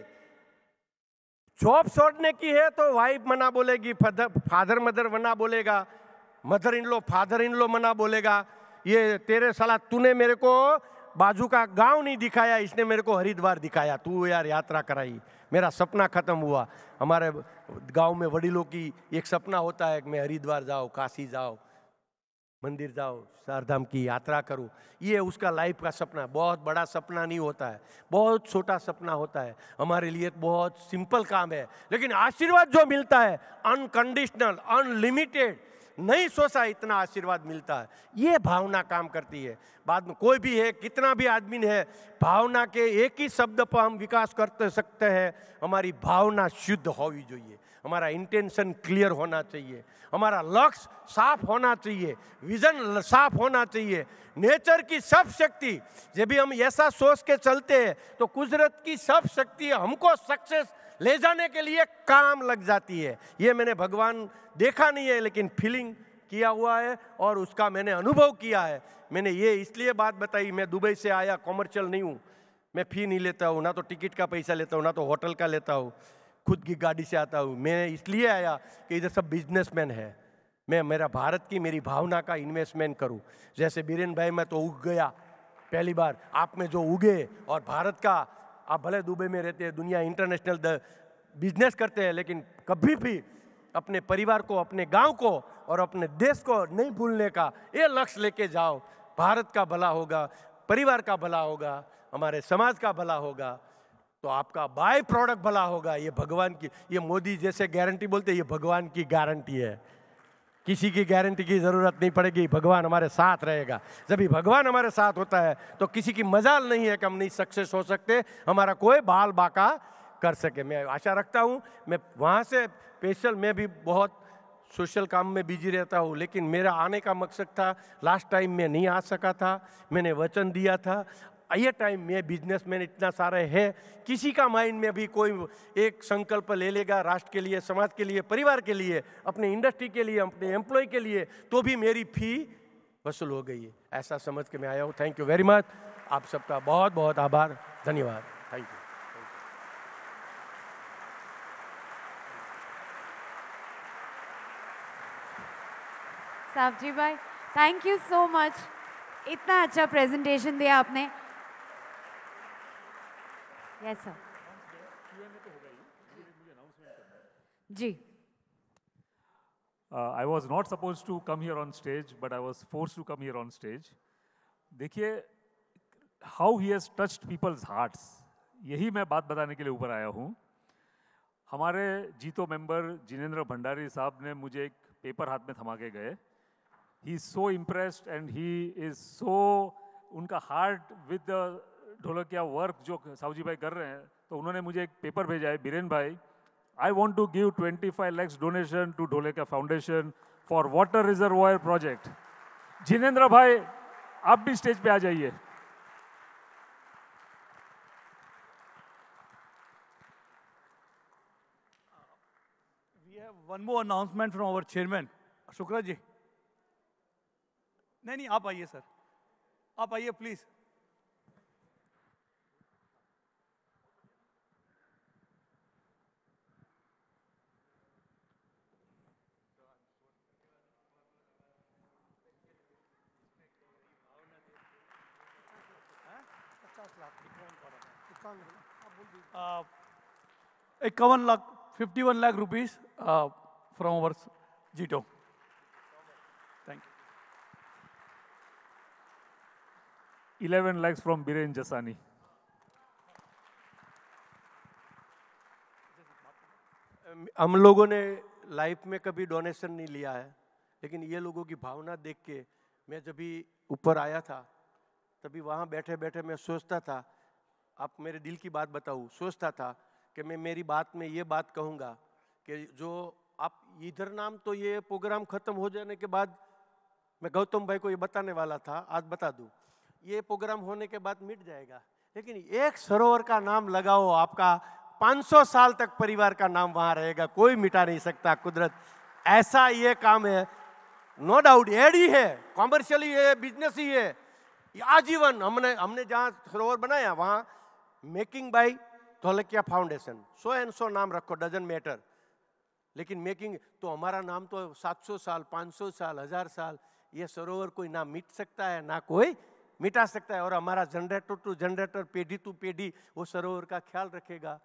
Speaker 1: जॉब छोड़ने की है तो वाइफ मना बोलेगी फादर मदर मना बोलेगा mother in law father in लो मना बोलेगा ये तेरे साला तूने मेरे को बाजू का गांव नहीं दिखाया इसने मेरे को हरिद्वार दिखाया तू यार यात्रा कराई मेरा सपना खत्म हुआ हमारे गांव में वडिलों की एक सपना होता है कि मैं हरिद्वार जाओ काशी जाओ मंदिर जाओ चारधाम की यात्रा करो ये उसका लाइफ का सपना है बहुत बड़ा सपना नहीं होता है बहुत छोटा सपना होता है हमारे लिए तो बहुत सिंपल काम है लेकिन आशीर्वाद जो मिलता है अनकंडीशनल अनलिमिटेड नहीं सोचा इतना आशीर्वाद मिलता है ये भावना काम करती है बाद में कोई भी है कितना भी आदमी है भावना के एक ही शब्द पर हम विकास कर सकते हैं हमारी भावना शुद्ध होनी चाहिए हमारा इंटेंशन क्लियर होना चाहिए हमारा लक्ष्य साफ होना चाहिए विजन साफ होना चाहिए नेचर की सब शक्ति जब भी हम ऐसा सोच के चलते हैं तो कुदरत की सब शक्ति हमको सक्सेस ले जाने के लिए काम लग जाती है ये मैंने भगवान देखा नहीं है लेकिन फीलिंग किया हुआ है और उसका मैंने अनुभव किया है मैंने ये इसलिए बात बताई मैं दुबई से आया कॉमर्शियल नहीं हूँ मैं फ़ी नहीं लेता हूँ ना तो टिकट का पैसा लेता हूँ ना तो होटल का लेता हूँ खुद की गाड़ी से आता हूँ मैं इसलिए आया कि इधर सब बिजनेसमैन है मैं मेरा भारत की मेरी भावना का इन्वेस्टमेंट करूँ जैसे बीरेन भाई मैं तो उग गया पहली बार आप में जो उगे और भारत का आप भले दुबई में रहते हैं दुनिया इंटरनेशनल बिजनेस करते हैं लेकिन कभी भी अपने परिवार को अपने गांव को और अपने देश को नहीं भूलने का ये लक्ष्य लेके जाओ भारत का भला होगा परिवार का भला होगा हमारे समाज का भला होगा तो आपका बाय प्रोडक्ट भला होगा ये भगवान की ये मोदी जैसे गारंटी बोलते ये भगवान की गारंटी है किसी की गारंटी की ज़रूरत नहीं पड़ेगी भगवान हमारे साथ रहेगा जब भी भगवान हमारे साथ होता है तो किसी की मजाल नहीं है कि हम नहीं सक्सेस हो सकते हमारा कोई बाल बाका कर सके मैं आशा रखता हूँ मैं वहाँ से स्पेशल मैं भी बहुत सोशल काम में बिजी रहता हूँ लेकिन मेरा आने का मकसद था लास्ट टाइम मैं नहीं आ सका था मैंने वचन दिया था ये टाइम में बिजनेसमैन इतना सारे हैं किसी का माइंड में भी कोई एक संकल्प ले लेगा राष्ट्र के लिए समाज के लिए परिवार के लिए अपने इंडस्ट्री के लिए अपने एम्प्लॉय के लिए तो भी मेरी फी वसूल हो गई है ऐसा समझ के मैं आया हूँ थैंक यू वेरी मच आप सबका बहुत बहुत आभार धन्यवाद थैंक यू
Speaker 2: साहब जी भाई थैंक यू सो मच इतना अच्छा प्रेजेंटेशन दिया आपने यस सर
Speaker 1: जी I was not suppose to come here on stage but I was force to come here on stage देखिए how he has touched people's hearts यही मैं बात बताने के लिए ऊपर आया हूँ हमारे जीतो मेंबर जिनेंद्र भंडारी साहब ने मुझे एक पेपर हाथ में थमा के गए he is so impressed and he is so उनका heart with the Dholakia work जो साहूजी भाई कर रहे हैं तो उन्होंने मुझे एक पेपर भेजा है बीरेन भाई I want to give twenty five lakhs donation to Dholakia foundation for water reserve project Jinendra भाई आप भी स्टेज पे आ जाइए one more announcement from our chairman Shukra ji नहीं नहीं आप आइए सर आप आइए प्लीज़ इक्यावन uh, lakh fifty one lakh rupees from our JITO thank you eleven lakhs from Biren Jasani हम लोगों ने लाइफ में कभी डोनेशन नहीं लिया है लेकिन ये लोगों की भावना देख के मैं जब भी ऊपर आया था तभी वहाँ बैठे बैठे मैं सोचता था आप मेरे दिल की बात बताऊँ सोचता था कि मैं मेरी बात में ये बात कहूँगा कि जो आप इधर नाम तो ये प्रोग्राम ख़त्म हो जाने के बाद मैं गौतम भाई को ये बताने वाला था आज बता दूँ ये प्रोग्राम होने के बाद मिट जाएगा लेकिन एक सरोवर का नाम लगाओ आपका 500 साल तक परिवार का नाम वहाँ रहेगा कोई मिटा नहीं सकता कुदरत ऐसा ये काम है नो डाउट एड ही है कॉमर्शियल ही है बिजनेस ही है आजीवन हमने हमने जहाँ सरोवर बनाया वहाँ making by Dholakia foundation so and so नाम रखो डजन मैटर लेकिन मेकिंग तो हमारा नाम तो 700 साल 500 साल हजार साल ये सरोवर कोई ना मिट सकता है ना कोई मिटा सकता है और हमारा जनरेटर टू जनरेटर पीढ़ी टू पीढ़ी वो सरोवर का ख्याल रखेगा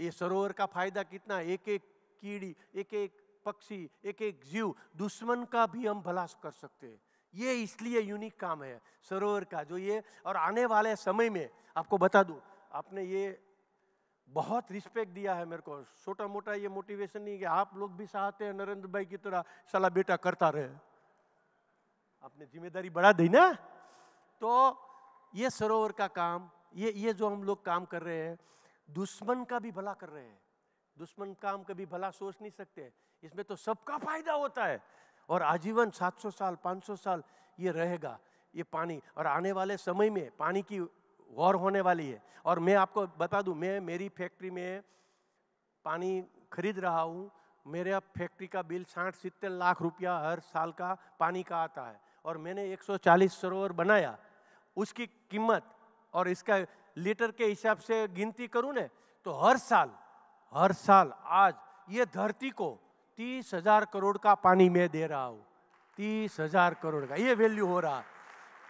Speaker 1: ये सरोवर का फायदा कितना एक एक कीड़ी एक एक पक्षी एक एक जीव दुश्मन का भी हम भला कर सकते हैं ये इसलिए यूनिक काम है सरोवर का जो ये और आने वाले समय में आपको बता दूं आपने ये बहुत रिस्पेक्ट दिया है मेरे को छोटा मोटा ये मोटिवेशन नहीं कि आप लोग भी चाहते हैं नरेंद्र भाई की तरह सला बेटा करता रहे आपने जिम्मेदारी बढ़ा दी ना तो ये सरोवर का काम ये ये जो हम लोग काम कर रहे हैं दुश्मन का भी भला कर रहे हैं दुश्मन काम कभी भला सोच नहीं सकते इसमें तो सबका फायदा होता है और आजीवन 700 साल 500 साल ये रहेगा ये पानी और आने वाले समय में पानी की गौर होने वाली है और मैं आपको बता दूं मैं मेरी फैक्ट्री में पानी खरीद रहा हूँ मेरे फैक्ट्री का बिल साठ सितर लाख रुपया हर साल का पानी का आता है और मैंने 140 सरोवर बनाया उसकी कीमत और इसका लीटर के हिसाब से गिनती करूँ ने तो हर साल हर साल आज ये धरती को तीस हजार करोड़ का पानी मैं दे रहा हूँ तीस हजार करोड़ का ये वैल्यू हो रहा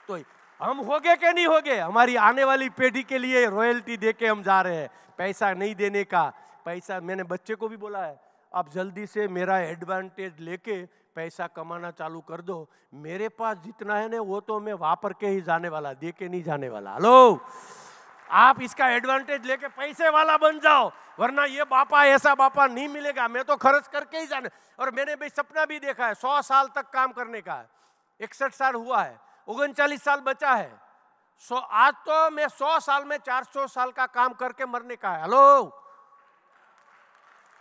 Speaker 1: तो हम हो गए कि नहीं हो गए हमारी आने वाली पीढ़ी के लिए रॉयल्टी दे के हम जा रहे हैं पैसा नहीं देने का पैसा मैंने बच्चे को भी बोला है आप जल्दी से मेरा एडवांटेज लेके पैसा कमाना चालू कर दो मेरे पास जितना है ना वो तो मैं वहां पर के ही जाने वाला दे के नहीं जाने वाला हेलो आप इसका एडवांटेज लेके पैसे वाला बन जाओ वरना ये बापा ऐसा बापा नहीं मिलेगा मैं तो खर्च करके ही जाने और मैंने भी सपना भी देखा है सौ साल तक काम करने का है इकसठ साल हुआ है उनचालीस साल बचा है सो आज तो मैं सौ साल में चार सौ साल का काम करके मरने का है हेलो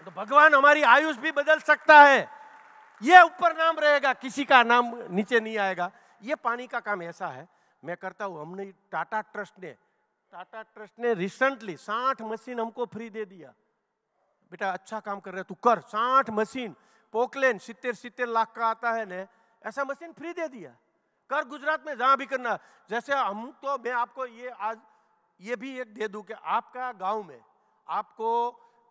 Speaker 1: तो भगवान हमारी आयुष भी बदल सकता है ये ऊपर नाम रहेगा किसी का नाम नीचे नहीं आएगा ये पानी का काम ऐसा है मैं करता हूँ हमने टाटा ट्रस्ट ने टाटा ट्रस्ट ने रिसेंटली साठ मशीन हमको फ्री दे दिया बेटा अच्छा काम कर रहे तू कर साठ मशीन पोकलेन सितर सितर लाख का आता है ने ऐसा मशीन फ्री दे दिया कर गुजरात में जहां भी करना जैसे हम तो मैं आपको ये आज ये भी एक दे दूं कि आपका गांव में आपको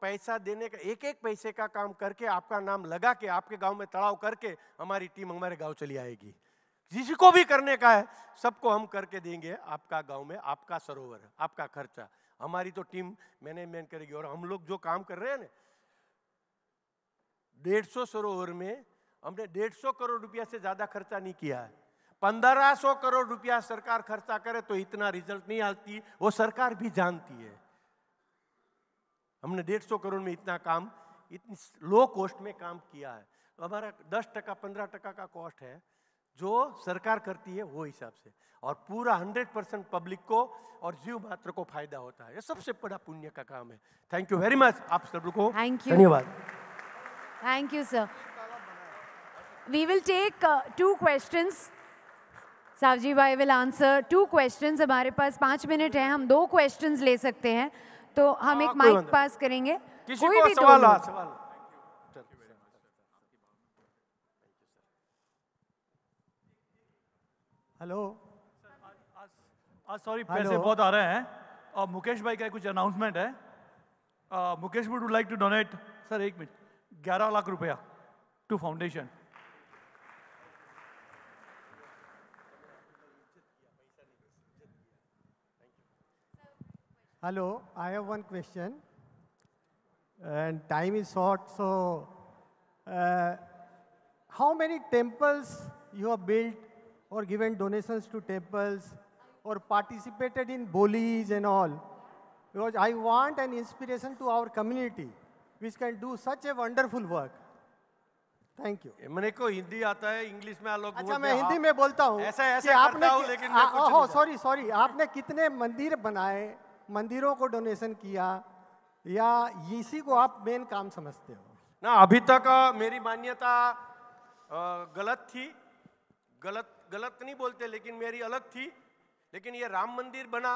Speaker 1: पैसा देने का एक एक पैसे का काम करके आपका नाम लगा के आपके गांव में तड़ाव करके हमारी टीम हमारे गांव चली आएगी जिसको भी करने का है सबको हम करके देंगे आपका गांव में आपका सरोवर आपका खर्चा हमारी तो टीम मैनेजमेंट करेगी और हम लोग जो काम कर रहे हैं ना डेढ़ सौ सरोवर में हमने डेढ़ सौ करोड़ रुपया से ज़्यादा खर्चा नहीं किया है पंद्रह सौ करोड़ रुपया सरकार खर्चा करे तो इतना रिजल्ट नहीं आती वो सरकार भी जानती है हमने डेढ़ सौ करोड़ में इतना काम इतनी लो कॉस्ट में काम किया है तो हमारा दस टका पंद्रह टका का कॉस्ट है जो सरकार करती है वो हिसाब से और पूरा हंड्रेड परसेंट पब्लिक को और जीव मात्र को फायदा होता है ये सबसे बड़ा पुण्य का काम है थैंक यू वेरी मच आप सब को धन्यवाद
Speaker 2: thank you sir we will take two questions साहब जी I will answer two questions हमारे पास पाँच मिनट हैं हम दो क्वेश्चंस ले सकते हैं तो हम हाँ, एक माइक पास करेंगे किसी कोई को भी सवाल सवाल
Speaker 1: हेलो आज सॉरी पैसे बहुत आ रहे हैं और मुकेश भाई का कुछ अनाउंसमेंट है Mukesh would like to donate sir एक मिनट ग्यारह लाख रुपया to foundation Hello, I have one question. And time is short, so uh, how many temples you have built or given donations to temples or participated in bolis and all? Because I want an inspiration to our community which can do such a wonderful work. Thank you मैंने को हिंदी आता है English में लोग अच्छा मैं हिंदी में बोलता हूँ ऐसा ऐसा आपने लेकिन सॉरी सॉरी आपने कितने मंदिर बनाए मंदिरों को डोनेशन किया या इसी को आप मेन काम समझते हो ना अभी तक मेरी मान्यता गलत थी गलत गलत नहीं बोलते लेकिन मेरी अलग थी लेकिन ये राम मंदिर बना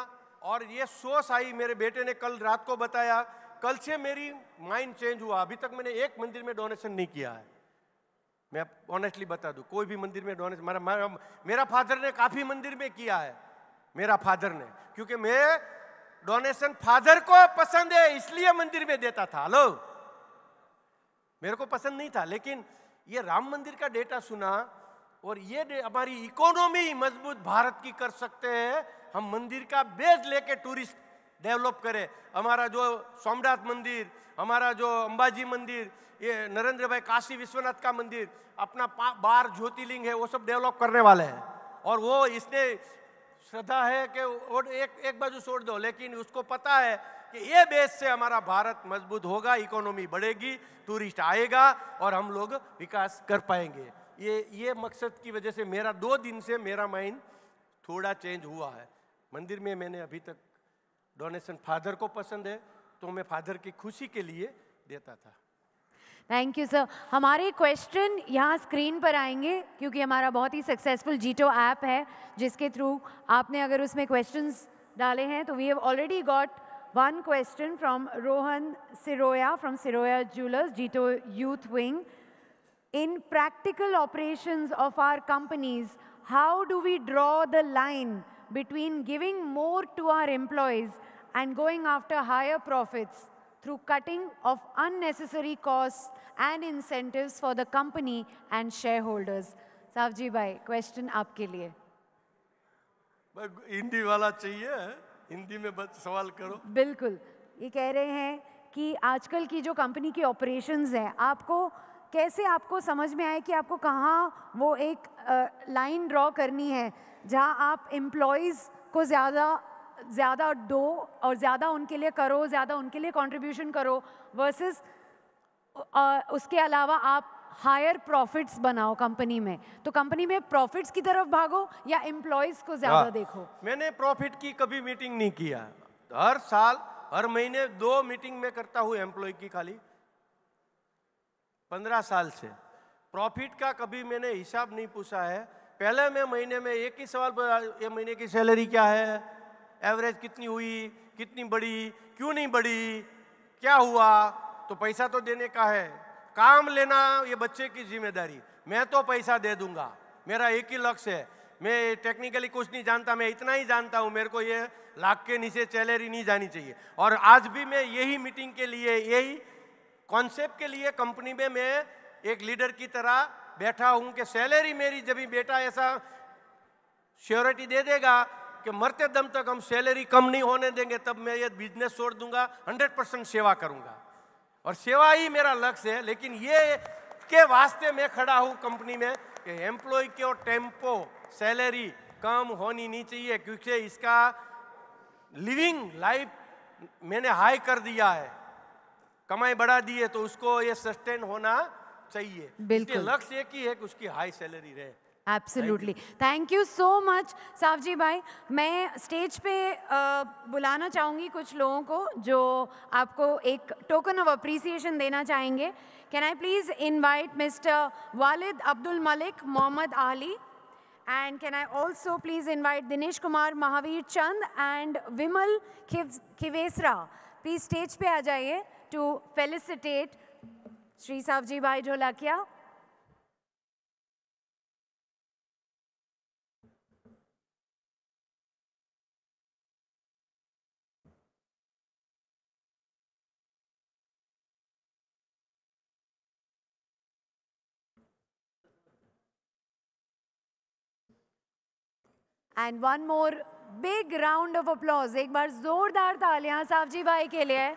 Speaker 1: और ये सोच आई मेरे बेटे ने कल रात को बताया कल से मेरी माइंड चेंज हुआ अभी तक मैंने एक मंदिर में डोनेशन नहीं किया है मैं ऑनेस्टली बता दूं कोई भी मंदिर में डोनेशन मेरा मेरा फादर ने काफ़ी मंदिर में किया है मेरा फादर ने क्योंकि मैं डोनेशन फादर को पसंद है इसलिए मंदिर में देता था हलो मेरे को पसंद नहीं था लेकिन ये राम मंदिर का डेटा सुना और ये हमारी इकोनॉमी मजबूत भारत की कर सकते हैं हम मंदिर का बेस लेके टूरिस्ट डेवलप करें हमारा जो सोमनाथ मंदिर हमारा जो अंबाजी मंदिर ये नरेंद्र भाई काशी विश्वनाथ का मंदिर अपना बार ज्योतिलिंग है वो सब डेवलप करने वाले हैं और वो इसने श्रद्धा है कि एक एक बाजू छोड़ दो लेकिन उसको पता है कि ये बेस से हमारा भारत मजबूत होगा इकोनॉमी बढ़ेगी टूरिस्ट आएगा और हम लोग विकास कर पाएंगे ये ये मकसद की वजह से मेरा दो दिन से मेरा माइंड थोड़ा चेंज हुआ है मंदिर में मैंने अभी तक डोनेशन फादर को पसंद है तो मैं फादर की खुशी के लिए देता था
Speaker 2: थैंक यू सर हमारे क्वेश्चन यहाँ स्क्रीन पर आएंगे क्योंकि हमारा बहुत ही सक्सेसफुल जीटो ऐप है जिसके थ्रू आपने अगर उसमें क्वेश्चंस डाले हैं तो we have already got one question from Rohan Siroya from Siroya jewellers JITO youth wing in practical operation of our companies how do we draw the line between giving more to our employees and going after higher profits through cutting of unnecessary costs and incentives for the company and shareholders. Savji bhai, question aapke आपके
Speaker 1: Hindi wala chahiye, Hindi mein bas sawal karo.
Speaker 2: Bilkul. Ye keh rahe hain ki aajkal ki jo company ki operations hai, aapko कैसे आपको समझ में आए कि आपको कहाँ वो एक लाइन ड्रॉ करनी है जहाँ आप एम्प्लॉयज़ को ज़्यादा ज़्यादा दो और ज़्यादा उनके लिए करो ज़्यादा उनके लिए कंट्रीब्यूशन करो वर्सेस उसके अलावा आप हायर प्रॉफिट्स बनाओ कंपनी में तो कंपनी में प्रॉफिट्स की तरफ भागो या एम्प्लॉयज को ज्यादा हाँ। देखो
Speaker 1: मैंने प्रॉफिट की कभी मीटिंग नहीं किया हर साल हर महीने दो मीटिंग में करता हूँ एम्प्लॉय की खाली पंद्रह साल से प्रॉफिट का कभी मैंने हिसाब नहीं पूछा है पहले मैं महीने में एक ही सवाल ये महीने की सैलरी क्या है एवरेज कितनी हुई कितनी बढ़ी क्यों नहीं बढ़ी क्या हुआ तो पैसा तो देने का है काम लेना ये बच्चे की जिम्मेदारी मैं तो पैसा दे दूंगा मेरा एक ही लक्ष्य है मैं टेक्निकली कुछ नहीं जानता मैं इतना ही जानता हूँ मेरे को ये लाख के नीचे सैलरी नहीं जानी चाहिए और आज भी मैं यही मीटिंग के लिए यही कॉन्सेप्ट के लिए कंपनी में मैं एक लीडर की तरह बैठा हूँ कि सैलरी मेरी जब भी बेटा ऐसा श्योरिटी दे देगा कि मरते दम तक हम सैलरी कम नहीं होने देंगे तब मैं ये बिजनेस छोड़ दूंगा 100 परसेंट सेवा करूंगा और सेवा ही मेरा लक्ष्य है लेकिन ये के वास्ते मैं खड़ा हूँ कंपनी में कि एम्प्लॉय के और टेम्पो सैलरी कम होनी नहीं चाहिए क्योंकि इसका लिविंग लाइफ मैंने हाई कर दिया है कमाई बढ़ा दी है तो उसको ये सस्टेन होना चाहिए लक्ष्य एक ही है कि उसकी हाई सैलरी रहे
Speaker 2: absolutely thank you so much जी भाई मैं स्टेज पे बुलाना चाहूँगी कुछ लोगों को जो आपको एक टोकन ऑफ अप्रिसिएशन देना चाहेंगे can I please invite mister Walid Abdul Malik Mohammad Ali and can I also please invite Dinesh Kumar Mahavir Chand and Vimal Khivesara please stage पे आ जाइए टू फेलिसिटेट श्री साहब जी भाई Dholakia and one more big round of applause एक बार जोरदार तालियां जी भाई के लिए